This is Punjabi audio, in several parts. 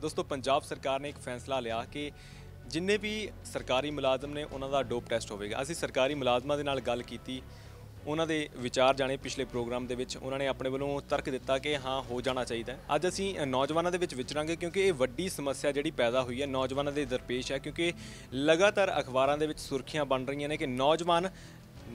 ਦੋਸਤੋ ਪੰਜਾਬ ਸਰਕਾਰ ਨੇ ਇੱਕ ਫੈਸਲਾ ਲਿਆ ਕਿ ਜਿੰਨੇ ਵੀ ਸਰਕਾਰੀ ਮੁਲਾਜ਼ਮ ਨੇ ਉਹਨਾਂ ਦਾ ਡੋਪ ਟੈਸਟ ਹੋਵੇਗਾ ਅਸੀਂ ਸਰਕਾਰੀ ਮੁਲਾਜ਼ਮਾਂ ਦੇ ਨਾਲ ਗੱਲ ਕੀਤੀ ਉਹਨਾਂ ਦੇ ਵਿਚਾਰ ਜਾਣੇ ਪਿਛਲੇ ਪ੍ਰੋਗਰਾਮ ਦੇ ਵਿੱਚ ਉਹਨਾਂ ਨੇ ਆਪਣੇ ਵੱਲੋਂ ਤਰਕ ਦਿੱਤਾ ਕਿ ਹਾਂ ਹੋ ਜਾਣਾ ਚਾਹੀਦਾ ਅੱਜ ਅਸੀਂ ਨੌਜਵਾਨਾਂ ਦੇ ਵਿੱਚ ਵਿਚਰਾਂਗੇ ਕਿਉਂਕਿ ਇਹ ਵੱਡੀ ਸਮੱਸਿਆ ਜਿਹੜੀ ਪੈਦਾ ਹੋਈ ਹੈ ਨੌਜਵਾਨਾਂ ਦੇ ਦਰਪੇਸ਼ ਹੈ ਕਿਉਂਕਿ ਲਗਾਤਾਰ ਅਖਬਾਰਾਂ ਦੇ ਵਿੱਚ ਸੁਰਖੀਆਂ ਬਣ ਰਹੀਆਂ ਨੇ ਕਿ ਨੌਜਵਾਨ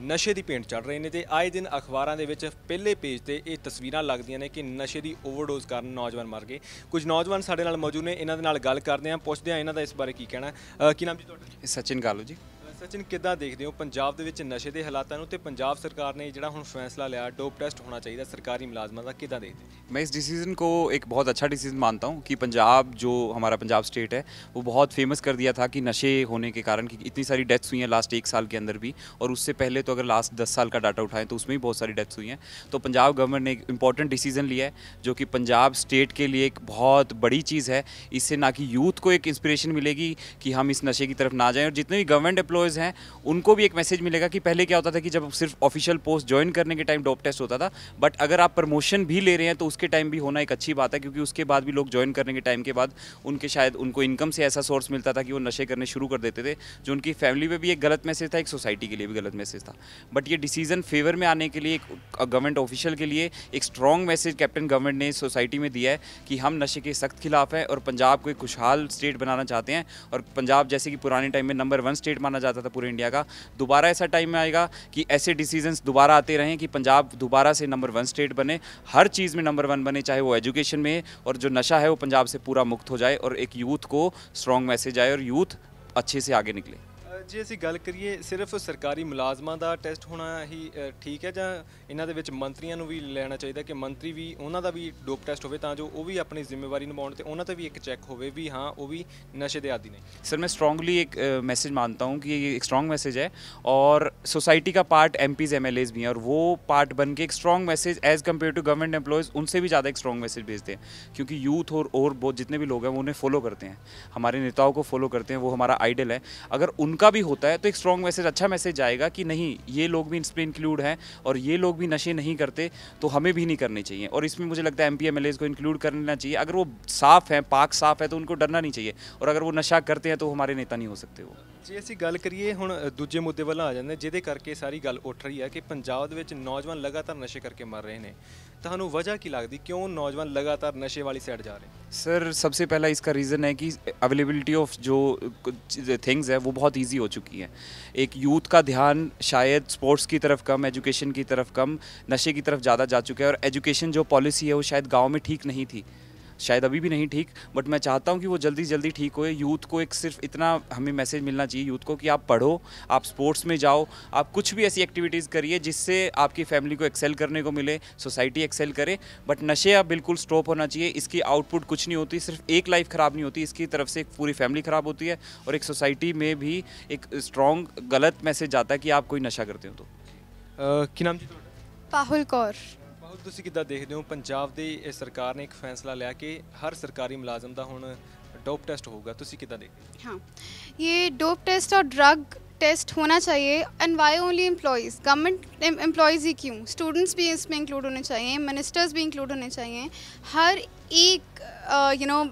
ਨਸ਼ੇ ਦੀ ਪੇਂਟ ਚੜ ਰਹੇ ਨੇ ਤੇ ਆਏ ਦਿਨ ਅਖਬਾਰਾਂ ਦੇ ਵਿੱਚ ਪਹਿਲੇ ਪੇਜ ਤੇ ਇਹ ਤਸਵੀਰਾਂ ਲੱਗਦੀਆਂ ਨੇ ਕਿ ਨਸ਼ੇ ਦੀ ਓਵਰਡੋਜ਼ ਕਰਨ ਨੌਜਵਾਨ ਮਰ ਗਏ ਕੁਝ ਨੌਜਵਾਨ ਸਾਡੇ ਨਾਲ ਮੌਜੂਦ ਨੇ ਇਹਨਾਂ ਦੇ ਨਾਲ ਗੱਲ ਕਰਦੇ ਆਂ ਪੁੱਛਦੇ ਆਂ ਇਹਨਾਂ ਦਾ ਇਸ ਬਾਰੇ ਕੀ ਕਹਿਣਾ ਕੀ ਨਾਮ ਜੀ ਤੁਹਾਡਾ ਸਚਿਨ ਗਾਲੂ ਜੀ सचिन कि देखते हो पाब नशे के ਨਸ਼ੇ ਦੇ ਹਾਲਾਤਾਂ ਨੂੰ ਤੇ ਪੰਜਾਬ ਸਰਕਾਰ ਨੇ ਜਿਹੜਾ ਹੁਣ ਫੈਸਲਾ ਲਿਆ ਡੋਪ सरकारी मुलाजमान का कि देखते मैं इस डिसीज़न को एक बहुत अच्छा डिसीज़न मानता हूँ कि पंजाब जो हमारा पंजाब स्टेट है वो बहुत फेमस कर दिया था कि नशे होने के कारण कि इतनी सारी डेथ्स हुई हैं लास्ट एक साल के अंदर भी और उससे पहले तो अगर लास्ट दस साल का डाटा उठाएं तो उसमें भी बहुत सारी डेथ्स हुई हैं तो पंजाब गवर्नमेंट ने एक इंपॉर्टेंट डिसीज़न लिया है जो कि पंजाब स्टेट के लिए एक बहुत बड़ी चीज़ है इससे ना कि यूथ को एक इंस्परेशन मिलेगी कि हम इस नशे की तरफ ना जाएँ और जितने भी गवर्नमेंट एम्प्लॉय एम्प्लॉयज़ हैं उनको भी एक मैसेज मिलेगा कि पहले क्या होता था कि जब सिर्फ ऑफिशियल पोस्ट ज्वाइन करने के टाइम डॉप टेस्ट होता था बट अगर आप प्रमोशन भी ले रहे हैं तो उसके टाइम भी होना एक अच्छी बात है क्योंकि उसके बाद भी लोग ज्वाइन करने के टाइम के बाद उनके शायद उनको इनकम से ऐसा सोर्स मिलता था कि वो नशे करने शुरू कर देते थे जो उनकी फैमिली में भी एक गलत मैसेज था एक सोसाइटी के लिए भी गलत मैसेज था बट ये डिसीजन फेवर में आने के लिए एक गवर्नमेंट ऑफिशियल के लिए एक स्ट्रॉन्ग मैसेज कैप्टन गवर्नमेंट ने सोसाइटी में दिया है कि हम नशे के सख्त खिलाफ हैं और पंजाब को एक खुशहाल स्टेट बनाना चाहते हैं और पंजाब जैसे कि पुराने टाइम में नंबर वन स्टेट माना जाता जाता था पूरे इंडिया का दोबारा ऐसा टाइम में आएगा कि ऐसे डिसीजंस दोबारा आते रहें कि पंजाब दोबारा से नंबर वन स्टेट बने हर चीज़ में नंबर वन बने चाहे वो एजुकेशन में और जो नशा है वो पंजाब से पूरा मुक्त हो जाए और एक यूथ को स्ट्रॉन्ग मैसेज आए और यूथ अच्छे से आगे निकले जी ਅਸੀਂ गल करिए सिर्फ सरकारी मुलाजमान का टैसट होना ही ठीक है ਜਾਂ ਇਹਨਾਂ ਦੇ ਵਿੱਚ ਮੰਤਰੀਆਂ ਨੂੰ ਵੀ ਲੈਣਾ भी ਕਿ ਮੰਤਰੀ ਵੀ ਉਹਨਾਂ ਦਾ भी अपनी जिम्मेवारी ਹੋਵੇ ਤਾਂ ਜੋ ਉਹ ਵੀ ਆਪਣੀ ਜ਼ਿੰਮੇਵਾਰੀ ਨਿਭਾਉਣ ਤੇ ਉਹਨਾਂ ਤੇ ਵੀ ਇੱਕ सर मैं स्ट्रोंगली एक मैसेज मानता हूँ कि ये एक स्ट्रोंग मैसेज है और सोसाइटी का पार्ट एम पीज एम भी हैं और वो पार्ट बन के एक strong message as compare to government employees उनसे भी ज़्यादा एक स्ट्रॉग मैसेज भेजते हैं क्योंकि यूथ और और बहुत जितने भी लोग हैं वो उन्हें फॉलो करते हैं हमारे नेताओं को फॉलो करते हैं वो हमारा आइडल है अगर उनका उनका भी होता है तो एक स्ट्रॉन्ग मैसेज अच्छा मैसेज आएगा कि नहीं ये लोग भी इसमें इंक्लूड हैं और ये लोग भी नशे नहीं करते तो हमें भी नहीं करने चाहिए और इसमें मुझे लगता है एम पी को इंक्लूड कर लेना चाहिए अगर वो साफ़ हैं पाक साफ़ है तो उनको डरना नहीं चाहिए और अगर वो नशा करते हैं तो हमारे नेता नहीं हो सकते वो जी असी गल करिए ਹੁਣ दूजे मुद्दे ਵੱਲ आ ਜਾਂਦੇ जिदे करके सारी गल उठ रही है कि ਪੰਜਾਬ नौजवान लगातार नशे करके मर रहे हैं वजह की लगती क्यों नौजवान लगातार नशे वाली सैड जा रहे हैं सर सबसे पहला इसका रीज़न है कि अवेलेबिलिटी ऑफ जो थिंग्स है वो बहुत इजी हो चुकी है एक यूथ का ध्यान शायद स्पोर्ट्स की तरफ कम एजुकेशन की तरफ कम नशे की तरफ ज़्यादा जा चुका है और एजुकेशन जो पॉलिसी है वो शायद गांव में ठीक नहीं थी शायद अभी भी नहीं ठीक बट मैं चाहता हूँ कि वो जल्दी जल्दी ठीक होए यूथ को एक सिर्फ इतना हमें मैसेज मिलना चाहिए यूथ को कि आप पढ़ो आप स्पोर्ट्स में जाओ आप कुछ भी ऐसी एक्टिविटीज़ करिए जिससे आपकी फैमिली को एक्सेल करने को मिले सोसाइटी एक्सेल करे बट नशे अब बिल्कुल स्टॉप होना चाहिए इसकी आउटपुट कुछ नहीं होती सिर्फ एक लाइफ ख़राब नहीं होती इसकी तरफ से एक पूरी फैमिली ख़राब होती है और एक सोसाइटी में भी एक स्ट्रॉन्ग गलत मैसेज जाता है कि आप कोई नशा करते हो तो uh, क्या नाम पाहुल कौर राहुल तुम कि देखते हो पंजाब की सरकार ने एक फैसला लिया कि हर सरकारी मुलाजम का हूँ डोप टेस्ट होगा तुम कि कितना देखते हाँ ये डोप टेस्ट और ड्रग टेस्ट होना चाहिए and why only employees government employees ही क्यों स्टूडेंट्स भी इसमें इंक्लूड होने चाहिए मिनिस्टर्स भी इंक्लूड होने चाहिए हर एक यू नो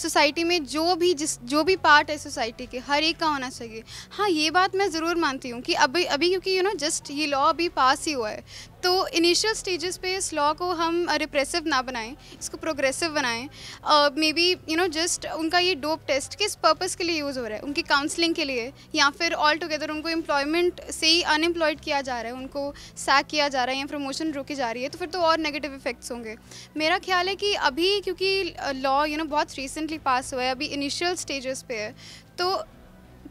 सोसाइटी में जो भी जिस जो भी पार्ट है सोसाइटी के हर एक का होना चाहिए हाँ ये बात मैं ज़रूर मानती हूँ कि अभी अभी क्योंकि यू नो जस्ट ये लॉ अभी पास ही हुआ है तो इनिशियल स्टेजेस पे इस लॉ को हम रिप्रेसिव ना बनाएं इसको प्रोग्रेसिव बनाएं maybe you know just उनका ये डोप टेस्ट किस पर्पस के लिए यूज़ हो रहा है उनकी काउंसलिंग के लिए या फिर ऑल टुगेदर उनको एम्प्लॉयमेंट से ही अनएम्प्लॉयड किया जा रहा है उनको सैक किया जा रहा है या प्रमोशन रोकी जा रही है तो फिर तो और नेगेटिव इफेक्ट्स होंगे मेरा ख्याल है कि अभी क्योंकि लॉ यू नो बहुत रिसेंटली पास हुआ है अभी इनिशियल स्टेजेस पे है तो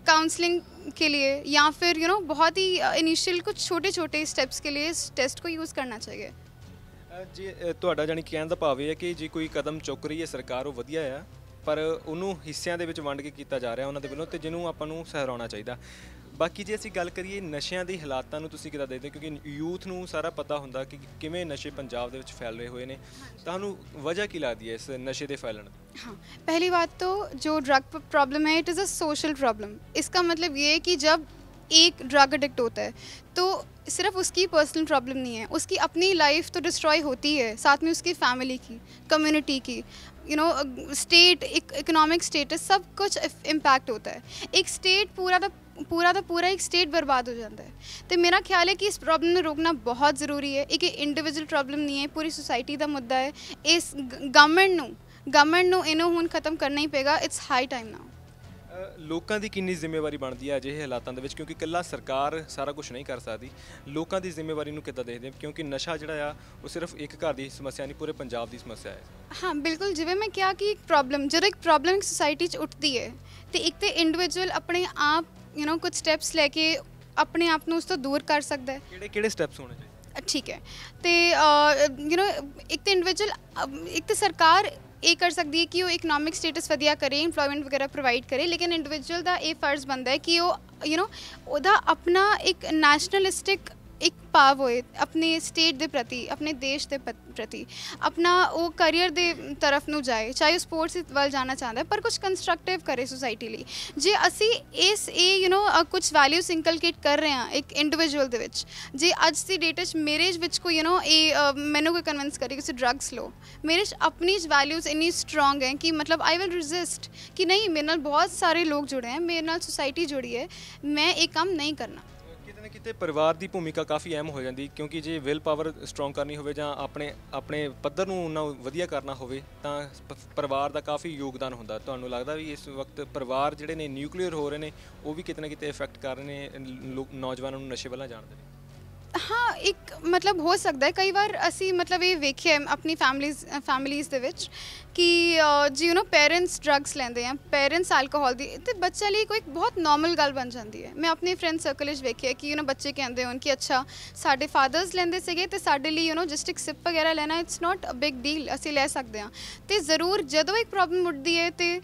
काउंसलिंग के लिए या फिर यू you नो know, बहुत ही इनिशियल uh, कुछ छोटे छोटे स्टेप्स के लिए इस टेस्ट को यूज़ करना चाहिए ਜੀ ਤੁਹਾਡਾ ਜਾਨੀ ਕਹਿਣ ਦਾ ਭਾਵ ਇਹ ਹੈ ਕਿ ਜੇ ਕੋਈ ਕਦਮ ਚੁੱਕ ਰਹੀ ਹੈ ਸਰਕਾਰ ਉਹ ਵਧੀਆ ਆ ਪਰ ਉਹਨੂੰ ਹਿੱਸਿਆਂ ਦੇ ਵਿੱਚ ਵੰਡ ਕੇ ਕੀਤਾ ਜਾ ਰਿਹਾ ਉਹਨਾਂ ਦੇ ਵੱਲੋਂ ਤੇ ਜਿਹਨੂੰ ਆਪਾਂ ਨੂੰ ਸਹਿਰਾਉਣਾ ਚਾਹੀਦਾ ਬਾਕੀ ਜੇ ਅਸੀਂ ਗੱਲ ਕਰੀਏ ਨਸ਼ਿਆਂ ਦੇ ਹਾਲਾਤਾਂ ਨੂੰ ਤੁਸੀਂ ਕਿਦਾਂ ਦੇਖਦੇ ਕਿਉਂਕਿ ਯੂਥ ਨੂੰ ਸਾਰਾ ਪਤਾ ਹੁੰਦਾ ਕਿ ਕਿਵੇਂ ਨਸ਼ੇ ਪੰਜਾਬ ਦੇ ਵਿੱਚ ਫੈਲ ਰਹੇ ਹੋਏ ਨੇ ਤੁਹਾਨੂੰ ਵਜ੍ਹਾ ਕੀ ਲੱਗਦੀ ਹੈ ਇਸ ਨਸ਼ੇ ਦੇ ਫੈਲਣ ਦੀ ਹਾਂ ਪਹਿਲੀ ਵਾਰ ਤੋਂ ਜੋ ਡਰਗ ਪ੍ਰੋਬਲਮ ਹੈ it is a social problem ਇਸ ਦਾ ਮਤਲਬ ਇਹ ਹੈ ਕਿ ਜਦ ਇੱਕ ਡਰਗ ਅਡਿਕਟ ਹੁੰਦਾ ਹੈ ਤਾਂ ਸਿਰਫ ਉਸकी ਪਰਸਨਲ ਪ੍ਰੋਬਲਮ ਨਹੀਂ ਹੈ ਉਸकी ਆਪਣੀ ਲਾਈਫ ਤੋਂ ਡਿਸਟਰੋਏ ਹੁੰਦੀ ਹੈ ਸਾਥ ਮੇ ਉਸकी ਫੈਮਿਲੀ ਕੀ ਕਮਿਊਨਿਟੀ ਕੀ you know state economic status ਸਭ ਕੁਝ ਇੰਪੈਕਟ ਹੁੰਦਾ ਹੈ ਇੱਕ ਸਟੇਟ ਪੂਰਾ ਦਾ ਪੂਰਾ ਦਾ ਪੂਰਾ ਇੱਕ ਸਟੇਟ ਬਰਬਾਦ ਹੋ ਜਾਂਦਾ ਹੈ ਤੇ ਮੇਰਾ ਖਿਆਲ ਹੈ ਕਿ ਇਸ ਪ੍ਰੋਬਲਮ ਨੂੰ ਰੋਕਣਾ ਬਹੁਤ ਜ਼ਰੂਰੀ ਹੈ ਇੱਕ ਇੰਡੀਵਿਜੂਅਲ ਪ੍ਰੋਬਲਮ ਨਹੀਂ ਹੈ ਪੂਰੀ ਸੋਸਾਇਟੀ ਦਾ ਮੁੱਦਾ ਹੈ ਇਸ ਗਵਰਨਮੈਂਟ ਨੂੰ ਗਵਰਨਮੈਂਟ ਨੂੰ ਇਹਨੂੰ ਹੁਣ ਖਤਮ ਕਰਨਾ ਹੀ ਪਏਗਾ ਇਟਸ ਹਾਈ ਟਾਈਮ ਨਾਓ ਲੋਕਾਂ ਦੀ ਕਿੰਨੀ ਜ਼ਿੰਮੇਵਾਰੀ ਬਣਦੀ ਹੈ ਅਜਿਹੇ ਹਾਲਾਤਾਂ ਦੇ ਵਿੱਚ ਕਿਉਂਕਿ ਇਕੱਲਾ ਸਰਕਾਰ ਸਾਰਾ ਕੁਝ ਨਹੀਂ ਕਰ ਸਕਦੀ ਲੋਕਾਂ ਦੀ ਜ਼ਿੰਮੇਵਾਰੀ ਨੂੰ ਕਿੱਦਾਂ ਦੇਖਦੇ ਹੋ ਕਿਉਂਕਿ ਨਸ਼ਾ ਜਿਹੜਾ ਆ ਉਹ ਸਿਰਫ ਇੱਕ ਘਰ ਦੀ ਸਮੱਸਿਆ ਨਹੀਂ ਪੂਰੇ ਪੰਜਾਬ ਦੀ ਸਮੱਸਿਆ ਹੈ ਹਾਂ ਬਿਲਕੁਲ ਜਿਵੇਂ ਮੈਂ ਕਿਹਾ ਕਿ ਇੱਕ ਪ੍ਰੋਬਲਮ ਜਦੋਂ ਇੱਕ ਪ੍ਰੋਬਲਮ ਸੋਸਾਇਟੀ 'ਚ ਉੱਠਦੀ ਹੈ ਤੇ ਇੱਕ ਤੇ ਇੰਡੀਵਿਜੂਅਲ ਆਪਣੇ ਆਪ ਯੂ نو ਕੁਝ ਸਟੈਪਸ ਲੈ ਕੇ ਆਪਣੇ ਆਪ ਨੂੰ ਉਸ ਤੋਂ ਦੂਰ ਕਰ ਸਕਦਾ ਹੈ ਕਿਹੜੇ ਕਿਹੜੇ ਸਟੈਪਸ ਹੋਣੇ ਚਾਹੀਦੇ ਠੀਕ ਹੈ ਤੇ ਯੂ نو ਇੱਕ ਤੇ ਇੰਡੀਵਿਜੂਅਲ ਇੱਕ ਤੇ ਸਰਕਾਰ ਇਹ ਕਰ ਸਕਦੀ ਹੈ ਕਿ ਉਹ ਇਕਨੋਮਿਕ ਸਟੇਟਸ ਵਧੀਆ ਕਰੇ ਏਮਪਲੋਇਮੈਂਟ ਵਗੈਰਾ ਪ੍ਰੋਵਾਈਡ ਕਰੇ ਲੇਕਿਨ ਇੰਡੀਵਿਜੂਅਲ ਦਾ ਇਹ ਫਰਜ਼ ਬਣਦਾ ਹੈ ਕਿ ਉਹ ਯੂ نو ਉਹਦਾ ਆਪਣਾ ਇੱਕ ਨੈਸ਼ਨਲਿਸਟਿਕ ਇੱਕ ਭਾਵ ਹੋਏ ਆਪਣੇ ਸਟੇਟ ਦੇ ਪ੍ਰਤੀ ਆਪਣੇ ਦੇਸ਼ ਦੇ ਪ੍ਰਤੀ ਆਪਣਾ ਉਹ ਕੈਰੀਅਰ ਦੇ ਤਰਫ ਨੂੰ ਜਾਏ ਚਾਹੇ ਸਪੋਰਟਸ ਸਪੋਰਟਸ ਵੱਲ ਜਾਣਾ ਚਾਹੁੰਦਾ ਪਰ ਕੁਝ ਕੰਸਟਰਕਟਿਵ ਕਰੇ ਸੋਸਾਇਟੀ ਲਈ ਜੇ ਅਸੀਂ ਇਸ ਇਹ ਯੂ نو ਕੁਝ ਵੈਲਿਊਸ ਇਨਕਲਕੇਟ ਕਰ ਰਹੇ ਹਾਂ ਇੱਕ ਇੰਡੀਵਿਜੂਅਲ ਦੇ ਵਿੱਚ ਜੇ ਅੱਜ ਦੀ ਡੇਟ ਵਿੱਚ ਮੇਰੇਜ ਵਿੱਚ ਕੋਈ ਯੂ نو ਇਹ ਮੈਨੂੰ ਕੋਈ ਕਨਵਿੰਸ ਕਰੇ ਕਿ ਤੁਸੀਂ ਡਰੱਗਸ ਲਓ ਮੇਰੇ ਆਪਣੀ ਵੈਲਿਊਸ ਇਨੀ ਸਟਰੋਂਗ ਹੈ ਕਿ ਮਤਲਬ ਆਈ ਵਿਲ ਰੈਜ਼ਿਸਟ ਕਿ ਨਹੀਂ ਮੇਰੇ ਨਾਲ ਬਹੁਤ ਸਾਰੇ ਲੋਕ ਜੁੜੇ ਹੈ ਮੇਰੇ ਨਾਲ ਸੋਸਾਇਟੀ ਜੁੜੀ ਹੈ ਮੈਂ ਇਹ ਕੰਮ ਨਹੀਂ ਕਰਨਾ ਕਿਤੇ ਪਰਿਵਾਰ ਦੀ ਭੂਮਿਕਾ ਕਾਫੀ ਅਹਿਮ ਹੋ ਜਾਂਦੀ ਕਿਉਂਕਿ ਜੇ ਵਿਲ ਪਾਵਰ ਸਟਰੋਂਗ ਕਰਨੀ ਹੋਵੇ ਜਾਂ ਆਪਣੇ ਆਪਣੇ ਪੱਧਰ ਨੂੰ ਉਹਨਾਂ ਵਧੀਆ ਕਰਨਾ ਹੋਵੇ ਤਾਂ ਪਰਿਵਾਰ ਦਾ ਕਾਫੀ ਯੋਗਦਾਨ ਹੁੰਦਾ ਤੁਹਾਨੂੰ ਲੱਗਦਾ ਵੀ ਇਸ ਵਕਤ ਪਰਿਵਾਰ ਜਿਹੜੇ ਨੇ ਨਿਊਕਲੀਅਰ ਹੋ ਰਹੇ ਨੇ ਉਹ ਵੀ ਕਿਤੇ ਨਾ ਕਿਤੇ ਇਫੈਕਟ ਕਰ ਰਹੇ ਨੇ ਨੌਜਵਾਨਾਂ ਨੂੰ ਨਸ਼ੇ ਵੱਲ ਜਾਣ ਦੇ ਹਾਂ ਇੱਕ ਮਤਲਬ ਹੋ ਸਕਦਾ ਹੈ ਕਈ ਵਾਰ ਅਸੀਂ ਮਤਲਬ ਇਹ ਵੇਖਿਆ ਆਪਣੀ ਫੈਮਿਲੀਜ਼ ਫੈਮਿਲੀਜ਼ ਦੇ ਵਿੱਚ ਕਿ ਜੀ ਯੂ نو ਪੇਰੈਂਟਸ ਡਰੱਗਸ ਲੈਂਦੇ ਆ ਪੇਰੈਂਟਸ ਅਲਕੋਹਲ ਦੀ ਤੇ ਬੱਚੇ ਲਈ ਕੋਈ ਬਹੁਤ ਨਾਰਮਲ ਗੱਲ ਬਣ ਜਾਂਦੀ ਹੈ ਮੈਂ ਆਪਣੇ ਫਰੈਂਡ ਸਰਕਲ ਵਿੱਚ ਵੇਖਿਆ ਕਿ ਯੂ نو ਬੱਚੇ ਕਹਿੰਦੇ ਹੋਣ ਕਿ ਅੱਛਾ ਸਾਡੇ ਫਾਦਰਸ ਲੈਂਦੇ ਸੀਗੇ ਤੇ ਸਾਡੇ ਲਈ ਯੂ نو ਜਸਟ ਇੱਕ ਸਿਪ ਵਗੈਰਾ ਲੈਣਾ it's not a big deal ਅਸੀਂ ਲੈ ਸਕਦੇ ਆ ਤੇ ਜ਼ਰੂਰ ਜਦੋਂ ਇੱਕ ਪ੍ਰੋਬਲਮ ਉੱਠਦੀ ਹੈ ਤੇ